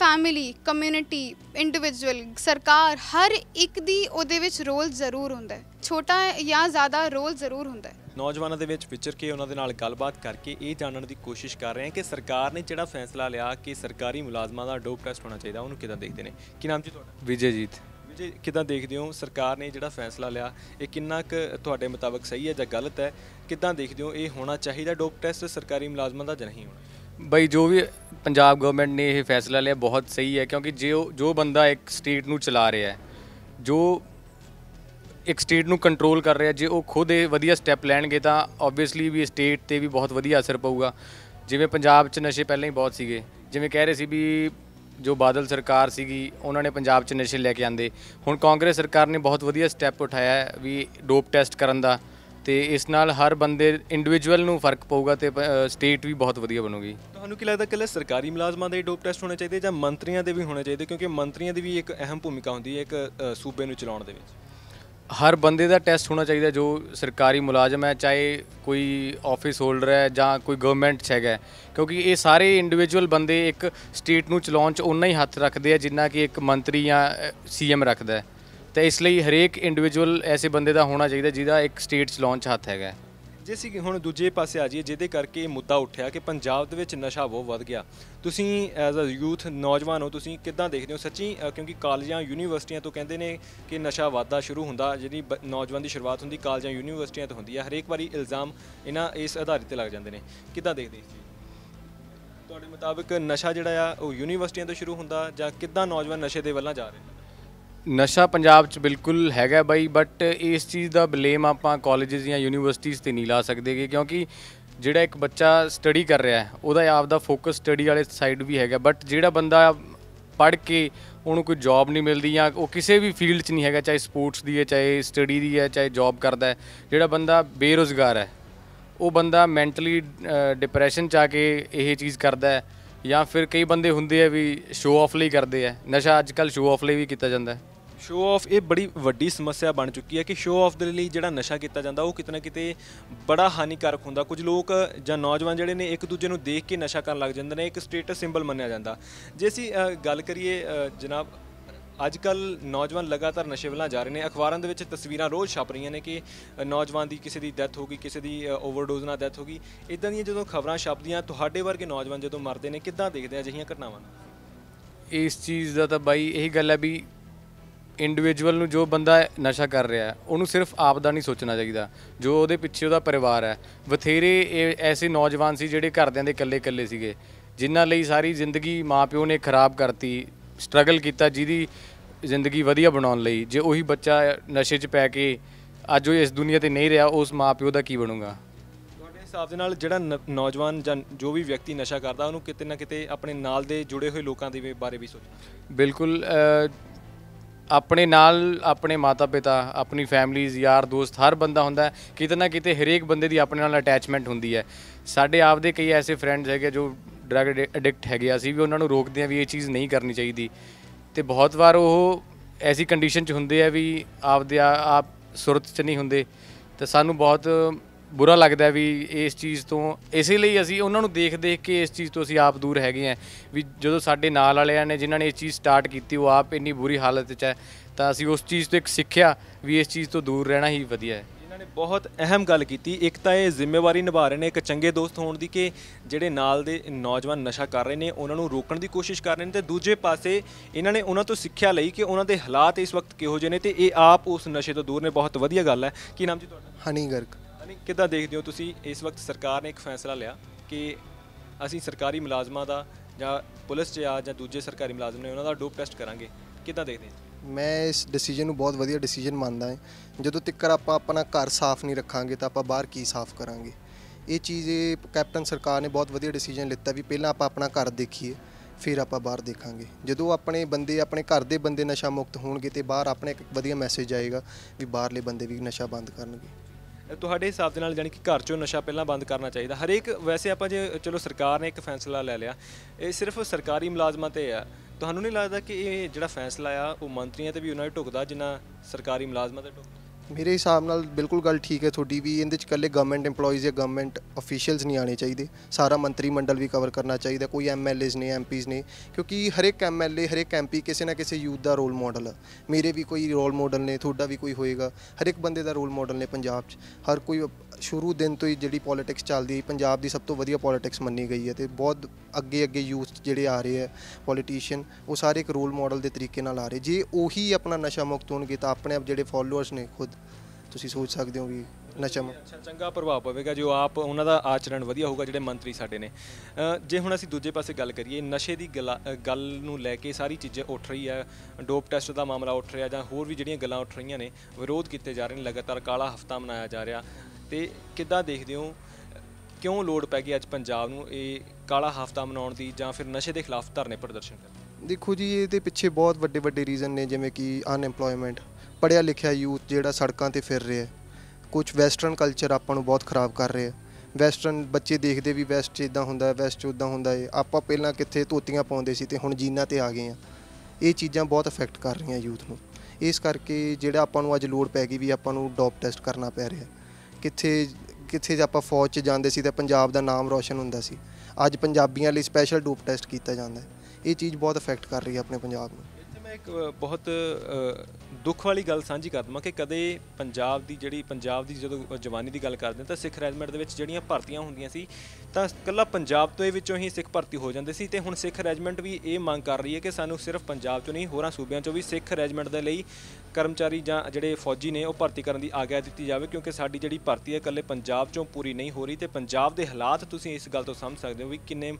ਫੈਮਿਲੀ ਕਮਿਊਨਿਟੀ ਇੰਡੀਵਿਜੂਅਲ ਸਰਕਾਰ ਹਰ ਇੱਕ ਦੀ ਉਹਦੇ ਵਿੱਚ ਰੋਲ ਜ਼ਰੂਰ ਹੁੰਦਾ ਹੈ ਛੋਟਾ ਜਾਂ ਜ਼ਿਆਦਾ ਰੋਲ ਜ਼ਰੂਰ ਹੁੰਦਾ ਹੈ ਨੌਜਵਾਨਾਂ ਦੇ ਵਿੱਚ ਵਿਚਰ ਕੇ ਉਹਨਾਂ ਦੇ ਨਾਲ ਗੱਲਬਾਤ ਕਰਕੇ ਇਹ ਜਾਣਨ ਦੀ ਕੋਸ਼ਿਸ਼ ਕਰ ਰਹੇ ਹਾਂ ਕਿ ਸਰਕਾਰ ਨੇ ਜਿਹੜਾ ਫੈਸਲਾ ਲਿਆ ਕਿ ਸਰਕਾਰੀ ਮੁਲਾਜ਼ਮਾਂ ਦਾ ਡੋਪ ਟੈਸਟ ਹੋਣਾ ਚਾਹੀਦਾ ਉਹਨੂੰ ਕਿਦਾਂ ਦੇਖਦੇ ਨੇ ਕੀ ਨਾਮ ਜੀ ਤੁਹਾਡਾ ਵਿਜੇਜੀਤ ਵਿਜੇ ਕਿਦਾਂ ਦੇਖਦੇ ਹੋ ਸਰਕਾਰ ਨੇ ਜਿਹੜਾ ਫੈਸਲਾ ਲਿਆ ਇਹ ਕਿੰਨਾ ਕੁ ਤੁਹਾਡੇ ਮੁਤਾਬਕ ਸਹੀ ਹੈ ਜਾਂ ਗਲਤ ਹੈ ਕਿਦਾਂ ਦੇਖਦੇ ਹੋ ਇਹ ਹੋਣਾ ਚਾਹੀਦਾ ਡੋਪ ਟੈਸਟ ਸਰਕਾਰੀ ਮੁਲਾਜ਼ਮਾਂ ਦਾ ਜਾਂ ਨਹੀਂ ਹੋਣਾ ਬਈ ਜੋ ਵੀ ਪੰਜਾਬ ਗਵਰਨਮੈਂਟ ਨੇ ਇਹ ਫੈਸਲਾ ਲਿਆ ਬਹੁਤ ਸਹੀ ਹੈ ਕਿਉਂਕਿ ਜੇ ਜੋ ਬੰਦਾ ਇੱਕ ਸਟੇਟ ਨੂੰ ਚਲਾ ਰਿਹਾ ਹੈ ਜੋ ਇੱਕ ਸਟੇਟ ਨੂੰ ਕੰਟਰੋਲ ਕਰ ਰਿਹਾ ਜੇ ਉਹ ਖੁਦ ਇਹ ਵਧੀਆ ਸਟੈਪ ਲੈਣਗੇ ਤਾਂ ਆਬਵੀਅਸਲੀ ਵੀ ਸਟੇਟ ਤੇ ਵੀ ਬਹੁਤ ਵਧੀਆ ਅਸਰ ਪਊਗਾ ਜਿਵੇਂ ਪੰਜਾਬ 'ਚ ਨਸ਼ੇ ਪਹਿਲਾਂ ਹੀ ਬਹੁਤ ਸੀਗੇ ਜਿਵੇਂ ਕਹਿ ਰਹੇ ਸੀ ਵੀ ਜੋ ਬਾਦਲ ਸਰਕਾਰ ਸੀਗੀ ਉਹਨਾਂ ਨੇ ਪੰਜਾਬ 'ਚ ਨਸ਼ੇ ਲੈ ਕੇ ਆਂਦੇ ਹੁਣ ਕਾਂਗਰਸ ਸਰਕਾਰ ਨੇ ਬਹੁਤ ਵਧੀਆ ਸਟੈਪ ਉਠਾਇਆ ਵੀ ਡੋਪ ਟੈਸਟ ਕਰਨ ਦਾ ਤੇ ਇਸ ਨਾਲ ਹਰ ਬੰਦੇ ਇੰਡੀਵਿਜੂਅਲ ਨੂੰ ਫਰਕ ਪਊਗਾ ਤੇ ਸਟੇਟ ਵੀ ਬਹੁਤ ਵਧੀਆ ਬਣੂਗੀ ਤੁਹਾਨੂੰ ਕੀ ਲੱਗਦਾ ਕਿ ਸਰਕਾਰੀ ਮੁਲਾਜ਼ਮਾਂ ਦੇ ਡੋਪ ਟੈਸਟ ਹੋਣੇ ਚਾਹੀਦੇ ਜਾਂ ਮੰਤਰੀਆਂ ਦੇ ਵੀ ਹੋਣੇ ਚਾਹੀਦੇ ਕਿਉਂਕਿ ਮੰਤਰੀਆਂ ਦੀ ਵੀ ਇੱਕ ਅਹਿਮ ਭੂਮਿਕਾ ਹੁੰਦੀ ਹੈ ਇੱਕ ਸੂਬੇ ਨੂੰ ਚਲਾਉਣ ਦੇ ਵਿੱਚ ਹਰ ਬੰਦੇ ਦਾ ਟੈਸਟ ਹੋਣਾ ਚਾਹੀਦਾ ਜੋ ਸਰਕਾਰੀ ਮੁਲਾਜ਼ਮ ਹੈ ਚਾਹੇ ਕੋਈ ਆਫਿਸ ਹੋਲਡਰ ਹੈ ਜਾਂ ਕੋਈ ਗਵਰਨਮੈਂਟ ਚ ਹੈਗਾ ਕਿਉਂਕਿ ਇਹ ਸਾਰੇ ਇੰਡੀਵਿਜੂਅਲ ਬੰਦੇ ਇੱਕ ਸਟੇਟ ਨੂੰ ਚਲਾਉਣ ਚ ਉਨਾ ਹੀ ਹੱਥ ਰੱਖਦੇ ਆ ਜਿੰਨਾ ਕਿ ਇੱਕ ਮੰਤਰੀ ਜਾਂ ਸੀਐਮ ਰੱਖਦਾ ਹੈ ਤੇ ਇਸ ਲਈ ਹਰੇਕ ਇੰਡੀਵਿਜੂਅਲ ਐਸੇ ਬੰਦੇ ਦਾ ਹੋਣਾ ਚਾਹੀਦਾ ਜਿਹਦਾ ਇੱਕ ਸਟੇਟਸ ਲਾਂਚ ਹੱਥ ਹੈਗਾ ਜੇ ਸੀ ਹੁਣ ਦੂਜੇ ਪਾਸੇ ਆ ਜਾਈਏ ਜਿਹਦੇ ਕਰਕੇ ਇਹ ਮੁੱਦਾ ਉੱਠਿਆ ਕਿ ਪੰਜਾਬ ਦੇ ਵਿੱਚ ਨਸ਼ਾ ਬਹੁਤ ਵੱਧ ਗਿਆ ਤੁਸੀਂ ਐਜ਼ ਅ ਯੂਥ ਨੌਜਵਾਨ ਹੋ ਤੁਸੀਂ ਕਿੱਦਾਂ ਦੇਖਦੇ ਹੋ ਸੱਚੀ ਕਿਉਂਕਿ ਕਾਲਜਾਂ ਯੂਨੀਵਰਸਿਟੀਆਂ ਤੋਂ ਕਹਿੰਦੇ ਨੇ ਕਿ ਨਸ਼ਾ ਵਾਧਾ ਸ਼ੁਰੂ ਹੁੰਦਾ ਜਿਹੜੀ ਨੌਜਵਾਨ ਦੀ ਸ਼ੁਰੂਆਤ ਹੁੰਦੀ ਕਾਲਜਾਂ ਯੂਨੀਵਰਸਿਟੀਆਂ ਤੋਂ ਹੁੰਦੀ ਹੈ ਹਰੇਕ ਵਾਰੀ ਇਲਜ਼ਾਮ ਇਹਨਾਂ ਇਸ ਆਧਾਰਿਤ ਤੇ ਲੱਗ ਜਾਂਦੇ ਨੇ ਕਿੱਦਾਂ ਦੇਖਦੇ ਹੋ ਤੁਹਾਡੇ ਮੁਤਾਬਕ ਨਸ਼ਾ ਜਿਹੜਾ ਆ ਉਹ ਯੂਨੀਵਰਸਿਟੀਆਂ ਤੋਂ ਸ਼ੁਰੂ ਹੁੰਦਾ ਜਾਂ ਕਿੱਦਾਂ ਨੌਜਵਾਨ ਨਸ਼ੇ ਦੇ ਵੱਲਾਂ ਜਾ ਰਹੇ ਨਸ਼ਾ ਪੰਜਾਬ 'ਚ ਬਿਲਕੁਲ ਹੈਗਾ ਬਾਈ ਬਟ ਇਸ ਚੀਜ਼ ਦਾ ਬਲੇਮ ਆਪਾਂ ਕਾਲਜਸ ਜਾਂ ਯੂਨੀਵਰਸਿਟੀਆਂ ਤੇ ਨਹੀਂ ਲਾ ਸਕਦੇਗੇ ਕਿਉਂਕਿ ਜਿਹੜਾ ਇੱਕ ਬੱਚਾ ਸਟੱਡੀ ਕਰ ਰਿਹਾ ਹੈ ਉਹਦਾ ਆਪ ਦਾ ਫੋਕਸ ਸਟੱਡੀ ਵਾਲੇ ਸਾਈਡ ਵੀ ਹੈਗਾ ਬਟ ਜਿਹੜਾ ਬੰਦਾ ਪੜ ਕੇ ਉਹਨੂੰ ਕੋਈ ਜੌਬ ਨਹੀਂ ਮਿਲਦੀ ਜਾਂ ਉਹ ਕਿਸੇ ਵੀ ਫੀਲਡ 'ਚ ਨਹੀਂ ਹੈਗਾ ਚਾਹੇ ਸਪੋਰਟਸ ਦੀ ਹੈ ਚਾਹੇ ਸਟੱਡੀ ਦੀ ਹੈ ਚਾਹੇ ਜੌਬ ਕਰਦਾ ਹੈ ਜਿਹੜਾ ਬੰਦਾ ਬੇਰੋਜ਼ਗਾਰ ਹੈ ਉਹ ਬੰਦਾ ਮੈਂਟਲੀ ਡਿਪਰੈਸ਼ਨ 'ਚ ਆ ਕੇ ਇਹ ਚੀਜ਼ ਕਰਦਾ ਹੈ ਜਾਂ ਫਿਰ ਕਈ ਬੰਦੇ ਹੁੰਦੇ ਆ ਵੀ ਸ਼ੋਅ ਆਫ ਲਈ ਕਰਦੇ ਆ ਨਸ਼ਾ ਅੱਜਕੱਲ ਸ਼ੋਅ ਆਫ ਲਈ ਵੀ ਕੀਤਾ ਜਾਂਦਾ ਹੈ ਸ਼ੋ ਆਫ ਇਹ ਬੜੀ ਵੱਡੀ ਸਮੱਸਿਆ ਬਣ ਚੁੱਕੀ ਹੈ ਕਿ ਸ਼ੋ ਆਫ ਦੇ ਲਈ ਜਿਹੜਾ ਨਸ਼ਾ ਕੀਤਾ ਜਾਂਦਾ ਉਹ ਕਿਤਨਾ ਕਿਤੇ ਬੜਾ ਹਾਨੀਕਾਰਕ ਹੁੰਦਾ ਕੁਝ ਲੋਕ ਜਾਂ ਨੌਜਵਾਨ ਜਿਹੜੇ ਨੇ ਇੱਕ ਦੂਜੇ ਨੂੰ ਦੇਖ ਕੇ ਨਸ਼ਾ ਕਰਨ ਲੱਗ ਜਾਂਦੇ ਨੇ ਇੱਕ ਸਟੇਟਸ ਸਿੰਬਲ ਮੰਨਿਆ ਜਾਂਦਾ ਜੇ ਅਸੀਂ ਗੱਲ ਕਰੀਏ ਜਨਾਬ ਅੱਜ ਕੱਲ ਨੌਜਵਾਨ ਲਗਾਤਾਰ ਨਸ਼ੇ ਵੱਲ ਜਾ ਰਹੇ ਨੇ ਅਖਬਾਰਾਂ ਦੇ ਵਿੱਚ ਤਸਵੀਰਾਂ ਰੋਜ਼ ਛਪ ਰਹੀਆਂ ਨੇ ਕਿ ਨੌਜਵਾਨ ਦੀ ਕਿਸੇ ਦੀ ਡੈਥ ਹੋ ਗਈ ਕਿਸੇ ਦੀ ਓਵਰਡੋਜ਼ ਨਾਲ ਡੈਥ ਹੋ ਗਈ ਇਦਾਂ ਦੀਆਂ ਜਦੋਂ ਖਬਰਾਂ ਛਪਦੀਆਂ ਤੁਹਾਡੇ ਵਰਗੇ ਨੌਜਵਾਨ ਜਦੋਂ ਮਰਦੇ ਨੇ ਕਿੱਦਾਂ ਦੇਖਦੇ ਆ ਅਜਿਹੀਆਂ ਘਟਨਾਵਾਂ ਇਸ ਚੀਜ਼ ਦਾ ਤਾਂ ਬਾਈ ਇਹ ਗੱਲ ਹੈ ਵੀ ਇੰਡੀਵਿਜੂਅਲ ਨੂੰ ਜੋ ਬੰਦਾ ਨਸ਼ਾ ਕਰ ਰਿਹਾ ਉਹਨੂੰ ਸਿਰਫ ਆਪ ਦਾ ਨਹੀਂ ਸੋਚਣਾ ਚਾਹੀਦਾ ਜੋ ਉਹਦੇ ਪਿੱਛੇ ਉਹਦਾ ਪਰਿਵਾਰ ਹੈ ਬਥੇਰੇ ਐਸੇ ਨੌਜਵਾਨ ਸੀ ਜਿਹੜੇ ਘਰਦਿਆਂ ਦੇ ਇਕੱਲੇ-ਇਕੱਲੇ ਸੀਗੇ ਜਿਨ੍ਹਾਂ ਲਈ ਸਾਰੀ ਜ਼ਿੰਦਗੀ ਮਾਪਿਓ ਨੇ ਖਰਾਬ ਕਰਤੀ ਸਟਰਗਲ ਕੀਤਾ ਜਿਹਦੀ ਜ਼ਿੰਦਗੀ ਵਧੀਆ ਬਣਾਉਣ ਲਈ ਜੇ ਉਹੀ ਬੱਚਾ ਨਸ਼ੇ 'ਚ ਪੈ ਕੇ ਅੱਜ ਉਹ ਇਸ ਦੁਨੀਆ ਤੇ ਨਹੀਂ ਰਿਹਾ ਉਸ ਮਾਪਿਓ ਦਾ ਕੀ ਬਣੂਗਾ ਤੁਹਾਡੇ ਹਿਸਾਬ ਦੇ ਨਾਲ ਜਿਹੜਾ ਨੌਜਵਾਨ ਜਾਂ ਜੋ ਵੀ ਵਿਅਕਤੀ ਨਸ਼ਾ ਕਰਦਾ ਉਹਨੂੰ ਕਿਤੇ ਨਾ ਕਿਤੇ ਆਪਣੇ ਨਾਲ ਦੇ ਜੁੜੇ ਹੋਏ ਲੋਕਾਂ ਦੇ ਬਾਰੇ ਵੀ ਸੋਚਣਾ ਬਿਲਕੁਲ ਆਪਣੇ ਨਾਲ ਆਪਣੇ ਮਾਤਾ-ਪਿਤਾ ਆਪਣੀ ਫੈਮਲੀਜ਼ ਯਾਰ ਦੋਸਤ ਹਰ ਬੰਦਾ ਹੁੰਦਾ ਕਿਤੇ ਨਾ ਕਿਤੇ ਹਰੇਕ ਬੰਦੇ ਦੀ ਆਪਣੇ ਨਾਲ ਅਟੈਚਮੈਂਟ ਹੁੰਦੀ ਹੈ ਸਾਡੇ ਆਪ ਦੇ ਕਈ ਐਸੇ ਫਰੈਂਡਸ ਹੈਗੇ ਜੋ ਡਰਗ ਐਡਿਕਟ ਹੈਗੇ ਅਸੀਂ ਵੀ ਉਹਨਾਂ ਨੂੰ ਰੋਕਦੇ ਆ ਵੀ ਇਹ ਚੀਜ਼ ਨਹੀਂ ਕਰਨੀ ਚਾਹੀਦੀ ਤੇ ਬਹੁਤ ਵਾਰ ਉਹ ਐਸੀ ਕੰਡੀਸ਼ਨ 'ਚ ਹੁੰਦੇ ਆ ਵੀ ਆਪ ਦੇ ਆਪ ਸੁਰਤ 'ਚ ਨਹੀਂ ਹੁੰਦੇ ਤੇ ਸਾਨੂੰ ਬਹੁਤ ਬੁਰਾ ਲੱਗਦਾ ਵੀ ਇਸ ਚੀਜ਼ ਤੋਂ ਇਸੇ ਲਈ ਅਸੀਂ ਉਹਨਾਂ ਨੂੰ ਦੇਖ ਦੇਖ ਕੇ ਇਸ ਚੀਜ਼ ਤੋਂ ਅਸੀਂ ਆਪ ਦੂਰ ਹੈਗੇ ਆ ਵੀ ਜਦੋਂ ਸਾਡੇ ਨਾਲ ਵਾਲਿਆਂ ਨੇ ਜਿਨ੍ਹਾਂ ਨੇ ਇਸ ਚੀਜ਼ ਸਟਾਰਟ ਕੀਤੀ ਉਹ ਆਪ ਇੰਨੀ ਬੁਰੀ ਹਾਲਤ 'ਚ ਹੈ ਤਾਂ ਅਸੀਂ ਉਸ ਚੀਜ਼ ਤੋਂ ਇੱਕ ਸਿੱਖਿਆ ਵੀ ਇਸ ਚੀਜ਼ ਤੋਂ ਦੂਰ ਰਹਿਣਾ ਹੀ ਵਧੀਆ ਹੈ ਇਹਨਾਂ ਨੇ ਬਹੁਤ ਅਹਿਮ ਗੱਲ ਕੀਤੀ ਇੱਕ ਤਾਂ ਇਹ ਜ਼ਿੰਮੇਵਾਰੀ ਨਿਭਾ ਰਹੇ ਨੇ ਇੱਕ ਚੰਗੇ ਦੋਸਤ ਹੋਣ ਦੀ ਕਿ ਜਿਹੜੇ ਨਾਲ ਦੇ ਨੌਜਵਾਨ ਨਸ਼ਾ ਕਰ ਰਹੇ ਨੇ ਉਹਨਾਂ ਨੂੰ ਰੋਕਣ ਦੀ ਕੋਸ਼ਿਸ਼ ਕਰ ਰਹੇ ਨੇ ਤੇ ਦੂਜੇ ਪਾਸੇ ਇਹਨਾਂ ਨੇ ਉਹਨਾਂ ਤੋਂ ਸਿੱਖਿਆ ਲਈ ਕਿ ਉਹਨਾਂ ਦੇ ਹਾਲਾਤ ਇਸ ਵਕਤ ਕਿਹੋ ਜਿਹੇ ਨੇ ਤੇ ਇਹ ਆਪ ਉਸ ਨਸ਼ੇ ਤੋਂ ਦੂਰ ਨੇ ਬਹੁਤ ਵਧੀਆ ਗੱਲ ਹੈ ਕੀ ਨਾਮ ਜੀ ਤੁਹਾਡਾ ਹਨੀ ਗਰਗ ਨਹੀਂ ਕਿੱਦਾਂ ਦੇਖਦੇ ਹੋ ਤੁਸੀਂ ਇਸ ਵਕਤ ਸਰਕਾਰ ਨੇ ਇੱਕ ਫੈਸਲਾ ਲਿਆ ਕਿ ਅਸੀਂ ਸਰਕਾਰੀ ਮੁਲਾਜ਼ਮਾਂ ਦਾ ਜਾਂ ਪੁਲਿਸ 'ਚ ਆ ਜਾਂ ਦੂਜੇ ਸਰਕਾਰੀ ਮੁਲਾਜ਼ਮ ਨੇ ਉਹਨਾਂ ਦਾ ਡੋਪ ਟੈਸਟ ਕਰਾਂਗੇ ਕਿੱਦਾਂ ਦੇਖਦੇ ਹੋ ਮੈਂ ਇਸ ਡਿਸੀਜਨ ਨੂੰ ਬਹੁਤ ਵਧੀਆ ਡਿਸੀਜਨ ਮੰਨਦਾ ਹਾਂ ਜਦੋਂ ਤੱਕ ਆਪਾਂ ਆਪਣਾ ਘਰ ਸਾਫ਼ ਨਹੀਂ ਰੱਖਾਂਗੇ ਤਾਂ ਆਪਾਂ ਬਾਹਰ ਕੀ ਸਾਫ਼ ਕਰਾਂਗੇ ਇਹ ਚੀਜ਼ ਇਹ ਕੈਪਟਨ ਸਰਕਾਰ ਨੇ ਬਹੁਤ ਵਧੀਆ ਡਿਸੀਜਨ ਲਿੱਤਾ ਵੀ ਪਹਿਲਾਂ ਆਪਾਂ ਆਪਣਾ ਘਰ ਦੇਖੀਏ ਫਿਰ ਆਪਾਂ ਬਾਹਰ ਦੇਖਾਂਗੇ ਜਦੋਂ ਆਪਣੇ ਬੰਦੇ ਆਪਣੇ ਘਰ ਦੇ ਬੰਦੇ ਨਸ਼ਾ ਮੁਕਤ ਹੋਣਗੇ ਤੇ ਬਾਹਰ ਆਪਣੇ ਇੱਕ ਵਧੀਆ ਮੈਸੇਜ ਆਏਗਾ ਵੀ ਬਾਹਰਲੇ ਬੰਦੇ ਵੀ ਨਸ਼ਾ ਬੰਦ ਕਰਨਗੇ ਤੁਹਾਡੇ ਹਿਸਾਬ ਦੇ ਨਾਲ ਜਾਨੀ ਕਿ ਘਰ ਚੋਂ ਨਸ਼ਾ ਪਹਿਲਾਂ ਬੰਦ ਕਰਨਾ ਚਾਹੀਦਾ ਹਰੇਕ ਵੈਸੇ ਆਪਾਂ ਜੇ ਚਲੋ ਸਰਕਾਰ ਨੇ ਇੱਕ ਫੈਸਲਾ ਲੈ ਲਿਆ ਇਹ ਸਿਰਫ ਸਰਕਾਰੀ ਮੁਲਾਜ਼ਮਾਂ ਤੇ ਆ ਤੁਹਾਨੂੰ ਨਹੀਂ ਲੱਗਦਾ ਕਿ ਇਹ ਜਿਹੜਾ ਫੈਸਲਾ ਆ ਉਹ ਮੰਤਰੀਆਂ ਤੇ ਵੀ ਉਹਨਾਂ ਦੇ ਢੁਕਦਾ ਜਿੰਨਾ ਸਰਕਾਰੀ ਮੁਲਾਜ਼ਮਾਂ ਤੇ ਢੁਕਦਾ ਮੇਰੇ ਹਿਸਾਬ ਨਾਲ ਬਿਲਕੁਲ ਗੱਲ ਠੀਕ ਹੈ ਤੁਹਾਡੀ ਵੀ ਇਹਦੇ ਚ ਕੱਲੇ ਗਵਰਨਮੈਂਟ EMPLOYEES ਜਾਂ ਗਵਰਨਮੈਂਟ ਅਫੀਸ਼ੀਅਲਸ ਨਹੀਂ ਆਣੇ ਚਾਹੀਦੇ ਸਾਰਾ ਮੰਤਰੀ ਮੰਡਲ ਵੀ ਕਵਰ ਕਰਨਾ ਚਾਹੀਦਾ ਕੋਈ ਐਮਐਲਏਸ ਨੇ ਐਮਪੀਸ ਨੇ ਕਿਉਂਕਿ ਹਰੇਕ ਐਮਐਲਏ ਹਰੇਕ ਐਮਪੀ ਕਿਸੇ ਨਾ ਕਿਸੇ ਯੂਥ ਦਾ ਰੋਲ ਮਾਡਲ ਮੇਰੇ ਵੀ ਕੋਈ ਰੋਲ ਮਾਡਲ ਨੇ ਤੁਹਾਡਾ ਵੀ ਕੋਈ ਹੋਏਗਾ ਹਰ ਇੱਕ ਬੰਦੇ ਦਾ ਰੋਲ ਮਾਡਲ ਨੇ ਪੰਜਾਬ 'ਚ ਹਰ ਕੋਈ ਸ਼ੁਰੂ ਦਿਨ ਤੋਂ ਹੀ ਜਿਹੜੀ ਪੋਲਿਟਿਕਸ ਚੱਲਦੀ ਹੈ ਪੰਜਾਬ ਦੀ ਸਭ ਤੋਂ ਵਧੀਆ ਪੋਲਿਟਿਕਸ ਮੰਨੀ ਗਈ ਹੈ ਤੇ ਬਹੁਤ ਅੱਗੇ ਅੱਗੇ ਯੂਥ ਜਿਹੜੇ ਆ ਰਹੇ ਆ ਪੋਲੀਟੀਸ਼ੀਅਨ ਉਹ ਸਾਰੇ ਇੱਕ ਰੋਲ ਮਾਡਲ ਦੇ ਤਰੀਕੇ ਨਾਲ ਆ ਰਹੇ ਜੇ ਉਹੀ ਆਪਣਾ ਨਸ਼ਾ ਮੁਕਤ ਹੋਣਗੇ ਤਾਂ ਆਪਣੇ ਆਪ ਜਿਹੜੇ ਫਾਲੋਅਰਸ ਨੇ ਖੁਦ ਤੁਸੀਂ ਸੋਚ ਸਕਦੇ ਹੋ ਵੀ ਨਸ਼ਾ ਅੱਛਾ ਚੰਗਾ ਪ੍ਰਭਾਵ ਪਵੇਗਾ ਜੋ ਆਪ ਉਹਨਾਂ ਦਾ ਆਚਰਣ ਵਧੀਆ ਹੋਊਗਾ ਜਿਹੜੇ ਮੰਤਰੀ ਸਾਡੇ ਨੇ ਜੇ ਹੁਣ ਅਸੀਂ ਦੂਜੇ ਪਾਸੇ ਗੱਲ ਕਰੀਏ ਨਸ਼ੇ ਦੀ ਗੱਲ ਨੂੰ ਲੈ ਕੇ ਸਾਰੀ ਚੀਜ਼ਾਂ ਉੱਠ ਰਹੀ ਹੈ ਡੋਪ ਟੈਸਟ ਦਾ ਮਾਮਲਾ ਉੱਠ ਰਿਹਾ ਜਾਂ ਹੋਰ ਵੀ ਜਿਹੜੀਆਂ ਗੱਲਾਂ ਉੱਠ ਰਹੀਆਂ ਨੇ ਵਿਰੋਧ ਕੀਤੇ ਜਾ ਰਹੇ ਨੇ ਲਗਾਤਾਰ ਕਾਲਾ ਹਫਤਾ ਮਨਾਇਆ ਜਾ ਰਿਹਾ ਤੇ ਕਿੱਦਾਂ ਦੇਖਦੇ ਹੋ ਕਿਉਂ ਲੋੜ ਪੈ ਗਈ ਅੱਜ ਪੰਜਾਬ ਨੂੰ ਇਹ ਕਾਲਾ ਹਫਤਾ ਮਨਾਉਣ ਦੀ ਜਾਂ ਫਿਰ ਨਸ਼ੇ ਦੇ ਖਿਲਾਫ ਧਰਨੇ ਪ੍ਰਦਰਸ਼ਨ ਕਰਨ ਦੇਖੋ ਜੀ ਇਹਦੇ ਪਿੱਛੇ ਬਹੁਤ ਵੱਡੇ ਵੱਡੇ ਰੀਜ਼ਨ ਨੇ ਜਿਵੇਂ ਕਿ ਅਨਐਮਪਲੋਇਮੈਂਟ ਪੜਿਆ ਲਿਖਿਆ ਯੂਥ ਜਿਹੜਾ ਸੜਕਾਂ ਤੇ ਫਿਰ ਰਿਹਾ ਕੁਝ ਵੈਸਟਰਨ ਕਲਚਰ ਆਪਾਂ ਨੂੰ ਬਹੁਤ ਖਰਾਬ ਕਰ ਰਿਹਾ ਵੈਸਟਰਨ ਬੱਚੇ ਦੇਖਦੇ ਵੀ ਵੈਸਟ ਇਦਾਂ ਹੁੰਦਾ ਵੈਸਟ ਉਦਾਂ ਹੁੰਦਾ ਏ ਆਪਾਂ ਪਹਿਲਾਂ ਕਿੱਥੇ ਧੋਤੀਆਂ ਪਾਉਂਦੇ ਸੀ ਤੇ ਹੁਣ ਜੀਨਾਂ ਤੇ ਆ ਗਏ ਆ ਇਹ ਚੀਜ਼ਾਂ ਬਹੁਤ ਅਫੈਕਟ ਕਰ ਰਹੀਆਂ ਯੂਥ ਨੂੰ ਇਸ ਕਰਕੇ ਜਿਹੜਾ ਆਪਾਂ ਨੂੰ ਅੱਜ ਲੋੜ ਪੈ ਗਈ ਵੀ ਆਪਾਂ ਨੂੰ ਡੋਪ ਟੈਸਟ ਕਰਨਾ ਪੈ ਰਿਹਾ ਕਿੱਥੇ ਕਿੱਥੇ ਜੇ ਆਪਾਂ ਫੌਜ 'ਚ ਜਾਂਦੇ ਸੀ ਤਾਂ ਪੰਜਾਬ ਦਾ ਨਾਮ ਰੋਸ਼ਨ ਹੁੰਦਾ ਸੀ ਅੱਜ ਪੰਜਾਬੀਆਂ ਲਈ ਸਪੈਸ਼ਲ ਡੋਪ ਟੈਸਟ ਕੀਤਾ ਜਾਂਦਾ ਇਹ ਚੀਜ਼ ਬਹੁਤ ਅਫੈਕਟ ਕਰ ਰਹੀ ਹੈ ਆਪਣੇ ਪੰਜਾਬ ਨੂੰ ਮੈਂ ਇੱਕ ਬਹੁਤ ਦੁੱਖ ਵਾਲੀ ਗੱਲ ਸਾਂਝੀ ਕਰ ਦਵਾਂ ਕਿ ਕਦੇ ਪੰਜਾਬ ਦੀ ਜਿਹੜੀ ਪੰਜਾਬ ਦੀ ਜਦੋਂ ਜਵਾਨੀ ਦੀ ਗੱਲ ਕਰਦੇ ਤਾਂ ਸਿੱਖ ਰੈਜੀਮੈਂਟ ਦੇ ਵਿੱਚ ਜਿਹੜੀਆਂ ਭਰਤੀਆਂ ਹੁੰਦੀਆਂ ਸੀ ਤਾਂ ਕੱਲਾ ਪੰਜਾਬ ਤੋਂ ਹੀ ਵਿੱਚੋਂ ਹੀ ਸਿੱਖ ਭਰਤੀ ਹੋ ਜਾਂਦੇ ਸੀ ਤੇ ਹੁਣ ਸਿੱਖ ਰੈਜੀਮੈਂਟ ਵੀ ਇਹ ਮੰਗ ਕਰ ਰਹੀ ਹੈ ਕਿ ਸਾਨੂੰ ਸਿਰਫ ਪੰਜਾਬ ਚੋਂ ਨਹੀਂ ਹੋਰਾਂ ਸੂਬਿਆਂ ਚੋਂ ਵੀ ਸਿੱਖ ਰੈਜੀਮੈਂਟ ਦੇ ਲਈ ਕਰਮਚਾਰੀ ਜਾਂ ਜਿਹੜੇ ਫੌਜੀ ਨੇ ਉਹ ਭਰਤੀ ਕਰਨ ਦੀ ਆਗਿਆ ਦਿੱਤੀ ਜਾਵੇ ਕਿਉਂਕਿ ਸਾਡੀ ਜਿਹੜੀ ਭਰਤੀ ਹੈ ਕੱਲੇ ਪੰਜਾਬ ਚੋਂ ਪੂਰੀ ਨਹੀਂ ਹੋ ਰਹੀ ਤੇ ਪੰਜਾਬ ਦੇ ਹਾਲਾਤ ਤੁਸੀਂ ਇਸ ਗੱਲ ਤੋਂ ਸਮਝ ਸਕਦੇ ਹੋ ਵੀ ਕਿੰਨੇ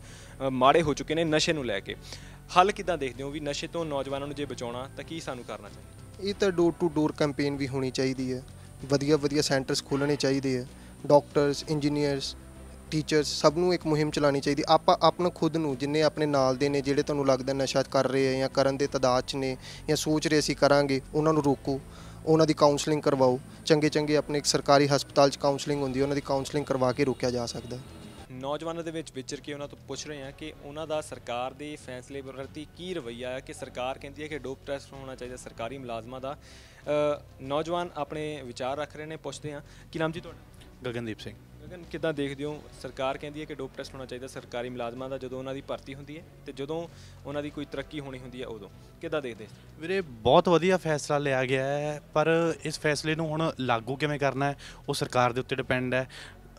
ਮਾੜੇ ਹੋ ਚੁੱਕੇ ਨੇ ਨਸ਼ੇ ਨੂੰ ਲੈ ਕੇ ਹੱਲ ਕਿਦਾਂ ਦੇਖਦੇ ਹੋ ਵੀ ਨਸ਼ੇ ਤੋਂ ਨੌਜਵਾਨਾਂ ਨੂੰ ਜੇ ਬਚਾਉਣਾ ਤਾਂ ਕੀ ਸਾਨੂੰ ਕਰਨਾ ਚਾਹੀਦਾ ਇਹ ਤਾਂ ਡੋਰ ਟੂ ਡੋਰ ਕੈਂਪੇਨ ਵੀ ਹੋਣੀ ਚਾਹੀਦੀ ਹੈ ਵਧੀਆ ਵਧੀਆ ਸੈਂਟਰਸ ਖੋਲਣੇ ਚਾਹੀਦੇ ਆ ਡਾਕਟਰਸ ਇੰਜੀਨੀਅਰਸ ਟੀਚਰਸ ਸਭ ਨੂੰ ਇੱਕ ਮੁਹਿੰਮ ਚਲਾਣੀ ਚਾਹੀਦੀ ਆਪਾਂ ਆਪਣਾ ਖੁਦ ਨੂੰ ਜਿੰਨੇ ਆਪਣੇ ਨਾਲ ਦੇ ਨੇ ਜਿਹੜੇ ਤੁਹਾਨੂੰ ਲੱਗਦਾ ਨਸ਼ਾ ਕਰ ਰਹੇ ਆ ਜਾਂ ਕਰਨ ਦੇ ਤਦਾਦ 'ਚ ਨੇ ਜਾਂ ਸੋਚ ਰਹੇ ਸੀ ਕਰਾਂਗੇ ਉਹਨਾਂ ਨੂੰ ਰੋਕੋ ਉਹਨਾਂ ਦੀ ਕਾਉਂਸਲਿੰਗ ਕਰਵਾਓ ਚੰਗੇ ਚੰਗੇ ਆਪਣੇ ਇੱਕ ਸਰਕਾਰੀ ਹਸਪਤਾਲ 'ਚ ਕਾਉਂਸਲਿੰਗ ਹੁੰਦੀ ਉਹਨਾਂ ਦੀ ਕਾਉਂਸਲਿੰਗ ਕਰਵਾ ਕੇ ਰੋਕਿਆ ਜਾ ਸਕਦਾ ਨੌਜਵਾਨਾਂ ਦੇ ਵਿੱਚ ਵਿਚਰ ਕੇ ਉਹਨਾਂ ਤੋਂ ਪੁੱਛ ਰਹੇ ਹਾਂ ਕਿ ਉਹਨਾਂ ਦਾ ਸਰਕਾਰ ਦੇ ਫੈਸਲੇ ਪ੍ਰਤੀ ਕੀ ਰਵਈਆ ਹੈ ਕਿ ਸਰਕਾਰ ਕਹਿੰਦੀ ਹੈ ਕਿ ਡੋਪ ਟੈਸਟ ਹੋਣਾ ਚਾਹੀਦਾ ਸਰਕਾਰੀ ਮੁਲਾਜ਼ਮਾਂ ਦਾ ਨੌਜਵਾਨ ਆਪਣੇ ਵਿਚਾਰ ਰੱਖ ਰਹੇ ਨੇ ਪੁੱਛਦੇ ਹਾਂ ਕਿ ਨਾਮ ਜੀ ਤੁਹਾਡਾ ਗਗਨਦੀਪ ਸਿੰਘ ਗਗਨ ਕਿਦਾਂ ਦੇਖਦੇ ਹੋ ਸਰਕਾਰ ਕਹਿੰਦੀ ਹੈ ਕਿ ਡੋਪ ਟੈਸਟ ਹੋਣਾ ਚਾਹੀਦਾ ਸਰਕਾਰੀ ਮੁਲਾਜ਼ਮਾਂ ਦਾ ਜਦੋਂ ਉਹਨਾਂ ਦੀ ਭਰਤੀ ਹੁੰਦੀ ਹੈ ਤੇ ਜਦੋਂ ਉਹਨਾਂ ਦੀ ਕੋਈ ਤਰੱਕੀ ਹੋਣੀ ਹੁੰਦੀ ਹੈ ਉਦੋਂ ਕਿਦਾਂ ਦੇਖਦੇ ਵੀਰੇ ਬਹੁਤ ਵਧੀਆ ਫੈਸਲਾ ਲਿਆ ਗਿਆ ਹੈ ਪਰ ਇਸ ਫੈਸਲੇ ਨੂੰ ਹੁਣ ਲਾਗੂ ਕਿਵੇਂ ਕਰਨਾ ਹੈ ਉਹ ਸਰਕਾਰ ਦੇ ਉੱਤੇ ਡਿਪੈਂਡ ਹੈ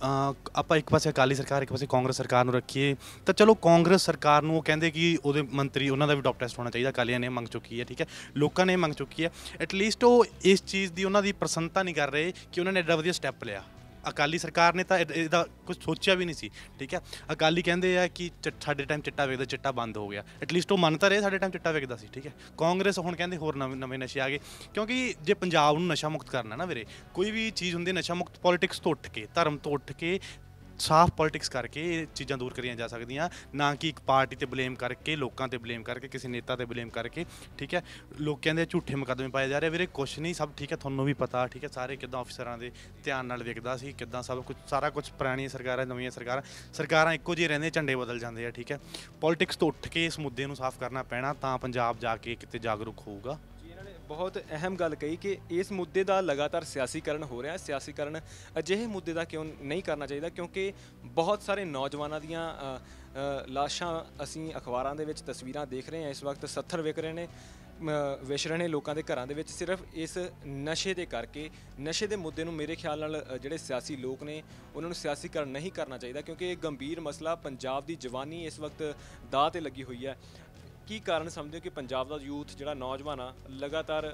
ਆਪਾਂ ਇੱਕ ਪਾਸੇ ਅਕਾਲੀ ਸਰਕਾਰ ਇੱਕ ਪਾਸੇ ਕਾਂਗਰਸ ਸਰਕਾਰ ਨੂੰ ਰੱਖੀਏ ਤਾਂ ਚਲੋ ਕਾਂਗਰਸ ਸਰਕਾਰ ਨੂੰ ਉਹ ਕਹਿੰਦੇ ਕਿ ਉਹਦੇ ਮੰਤਰੀ ਉਹਨਾਂ ਦਾ ਵੀ ਡਾਕਟਰ ਟੈਸਟ ਹੋਣਾ ਚਾਹੀਦਾ ਅਕਾਲੀਆਂ ਨੇ ਮੰਗ ਚੁੱਕੀ ਹੈ ਠੀਕ ਹੈ ਲੋਕਾਂ ਨੇ ਮੰਗ ਚੁੱਕੀ ਹੈ ਐਟ ਲੀਸਟ ਉਹ ਇਸ ਚੀਜ਼ ਦੀ ਉਹਨਾਂ ਦੀ ਪ੍ਰਸੰਤਾ ਨਹੀਂ ਕਰ ਰਹੇ ਕਿ ਉਹਨਾਂ ਨੇ ਐਡਾ ਵਧੀਆ ਸਟੈਪ ਲਿਆ ਅਕਾਲੀ ਸਰਕਾਰ ਨੇ ਤਾਂ ਇਹਦਾ ਕੁਝ ਸੋਚਿਆ ਵੀ ਨਹੀਂ ਸੀ ਠੀਕ ਹੈ ਅਕਾਲੀ ਕਹਿੰਦੇ ਆ ਕਿ ਸਾਡੇ ਟਾਈਮ ਚਿੱਟਾ ਵੇਖਦਾ ਚਿੱਟਾ ਬੰਦ ਹੋ ਗਿਆ ਐਟਲੀਸਟ ਉਹ ਮੰਨਤਾ ਰਹੇ ਸਾਡੇ ਟਾਈਮ ਚਿੱਟਾ ਵੇਖਦਾ ਸੀ ਠੀਕ ਹੈ ਕਾਂਗਰਸ ਹੁਣ ਕਹਿੰਦੇ ਹੋਰ ਨਵੇਂ ਨਸ਼ੇ ਆ ਗਏ ਕਿਉਂਕਿ ਜੇ ਪੰਜਾਬ ਨੂੰ ਨਸ਼ਾ ਮੁਕਤ ਕਰਨਾ ਨਾ ਵੀਰੇ ਕੋਈ ਵੀ ਚੀਜ਼ ਹੁੰਦੀ ਨਸ਼ਾ ਮੁਕਤ ਪੋਲਿਟਿਕਸ ਤੋਂ ਉੱਠ ਕੇ ਧਰਮ ਤੋਂ ਉੱਠ ਕੇ ਸਾਫ਼ ਪੋਲਿਟਿਕਸ ਕਰਕੇ ਇਹ ਚੀਜ਼ਾਂ ਦੂਰ ਕਰੀਆਂ ਜਾ ਸਕਦੀਆਂ ਨਾ ਕਿ ਇੱਕ ਪਾਰਟੀ ਤੇ ਬਲੇਮ ਕਰਕੇ ਲੋਕਾਂ ਤੇ ਬਲੇਮ ਕਰਕੇ ਕਿਸੇ ਨੇਤਾ ਤੇ ਬਲੇਮ ਕਰਕੇ ਠੀਕ ਹੈ ਲੋਕਾਂ ਦੇ ਝੂਠੇ ਮੁਕਦਮੇ ਪਾਏ ਜਾ ਰਹੇ ਵੀਰੇ ਕੁਝ ਨਹੀਂ ਸਭ ਠੀਕ ਹੈ ਤੁਹਾਨੂੰ ਵੀ ਪਤਾ ਠੀਕ ਹੈ ਸਾਰੇ ਕਿਦਾਂ ਅਫਸਰਾਂ ਦੇ ਧਿਆਨ ਨਾਲ ਵੇਖਦਾ ਸੀ ਕਿਦਾਂ ਸਭ ਕੁਝ ਸਾਰਾ ਕੁਝ ਪੁਰਾਣੀਆਂ ਸਰਕਾਰਾਂ ਨਵੀਆਂ ਸਰਕਾਰਾਂ ਸਰਕਾਰਾਂ ਇੱਕੋ ਜਿਹੇ ਰਹਿੰਦੇ ਝੰਡੇ ਬਦਲ ਜਾਂਦੇ ਆ ਠੀਕ ਹੈ ਪੋਲਿਟਿਕਸ ਤੋਂ ਉੱਠ ਕੇ ਇਸ ਮੁੱਦੇ ਨੂੰ ਸਾਫ਼ ਕਰਨਾ ਪੈਣਾ ਤਾਂ ਪੰਜਾਬ ਜਾ ਕੇ ਕਿਤੇ ਜਾਗਰੂਕ ਹੋਊਗਾ ਬਹੁਤ ਅਹਿਮ ਗੱਲ ਕਹੀ ਕਿ ਇਸ ਮੁੱਦੇ ਦਾ ਲਗਾਤਾਰ ਸਿਆਸੀਕਰਨ ਹੋ ਰਿਹਾ ਹੈ ਸਿਆਸੀਕਰਨ ਅਜਿਹੇ ਮੁੱਦੇ ਦਾ ਕਿਉਂ ਨਹੀਂ ਕਰਨਾ ਚਾਹੀਦਾ ਕਿਉਂਕਿ ਬਹੁਤ ਸਾਰੇ ਨੌਜਵਾਨਾਂ ਦੀਆਂ ਲਾਸ਼ਾਂ ਅਸੀਂ ਅਖਬਾਰਾਂ ਦੇ ਵਿੱਚ ਤਸਵੀਰਾਂ ਦੇਖ ਰਹੇ ਹਾਂ ਇਸ ਵਕਤ 70 ਵਿਕ ਰਹੇ ਨੇ ਵਿਛ ਰਹੇ ਨੇ ਲੋਕਾਂ ਦੇ ਘਰਾਂ ਦੇ ਵਿੱਚ ਸਿਰਫ ਇਸ ਨਸ਼ੇ ਦੇ ਕਰਕੇ ਨਸ਼ੇ ਦੇ ਮੁੱਦੇ ਨੂੰ ਮੇਰੇ ਖਿਆਲ ਨਾਲ ਜਿਹੜੇ ਸਿਆਸੀ ਲੋਕ ਨੇ ਉਹਨਾਂ ਨੂੰ ਸਿਆਸੀਕਰਨ ਨਹੀਂ ਕਰਨਾ ਚਾਹੀਦਾ ਕਿਉਂਕਿ ਇਹ ਗੰਭੀਰ ਮਸਲਾ ਪੰਜਾਬ ਦੀ ਜਵਾਨੀ ਇਸ ਵਕਤ ਦਾਅ ਤੇ ਲੱਗੀ ਹੋਈ ਹੈ ਕੀ ਕਾਰਨ ਸਮਝਦੇ ਹੋ ਕਿ ਪੰਜਾਬ ਦਾ ਯੂਥ ਜਿਹੜਾ ਨੌਜਵਾਨ ਆ ਲਗਾਤਾਰ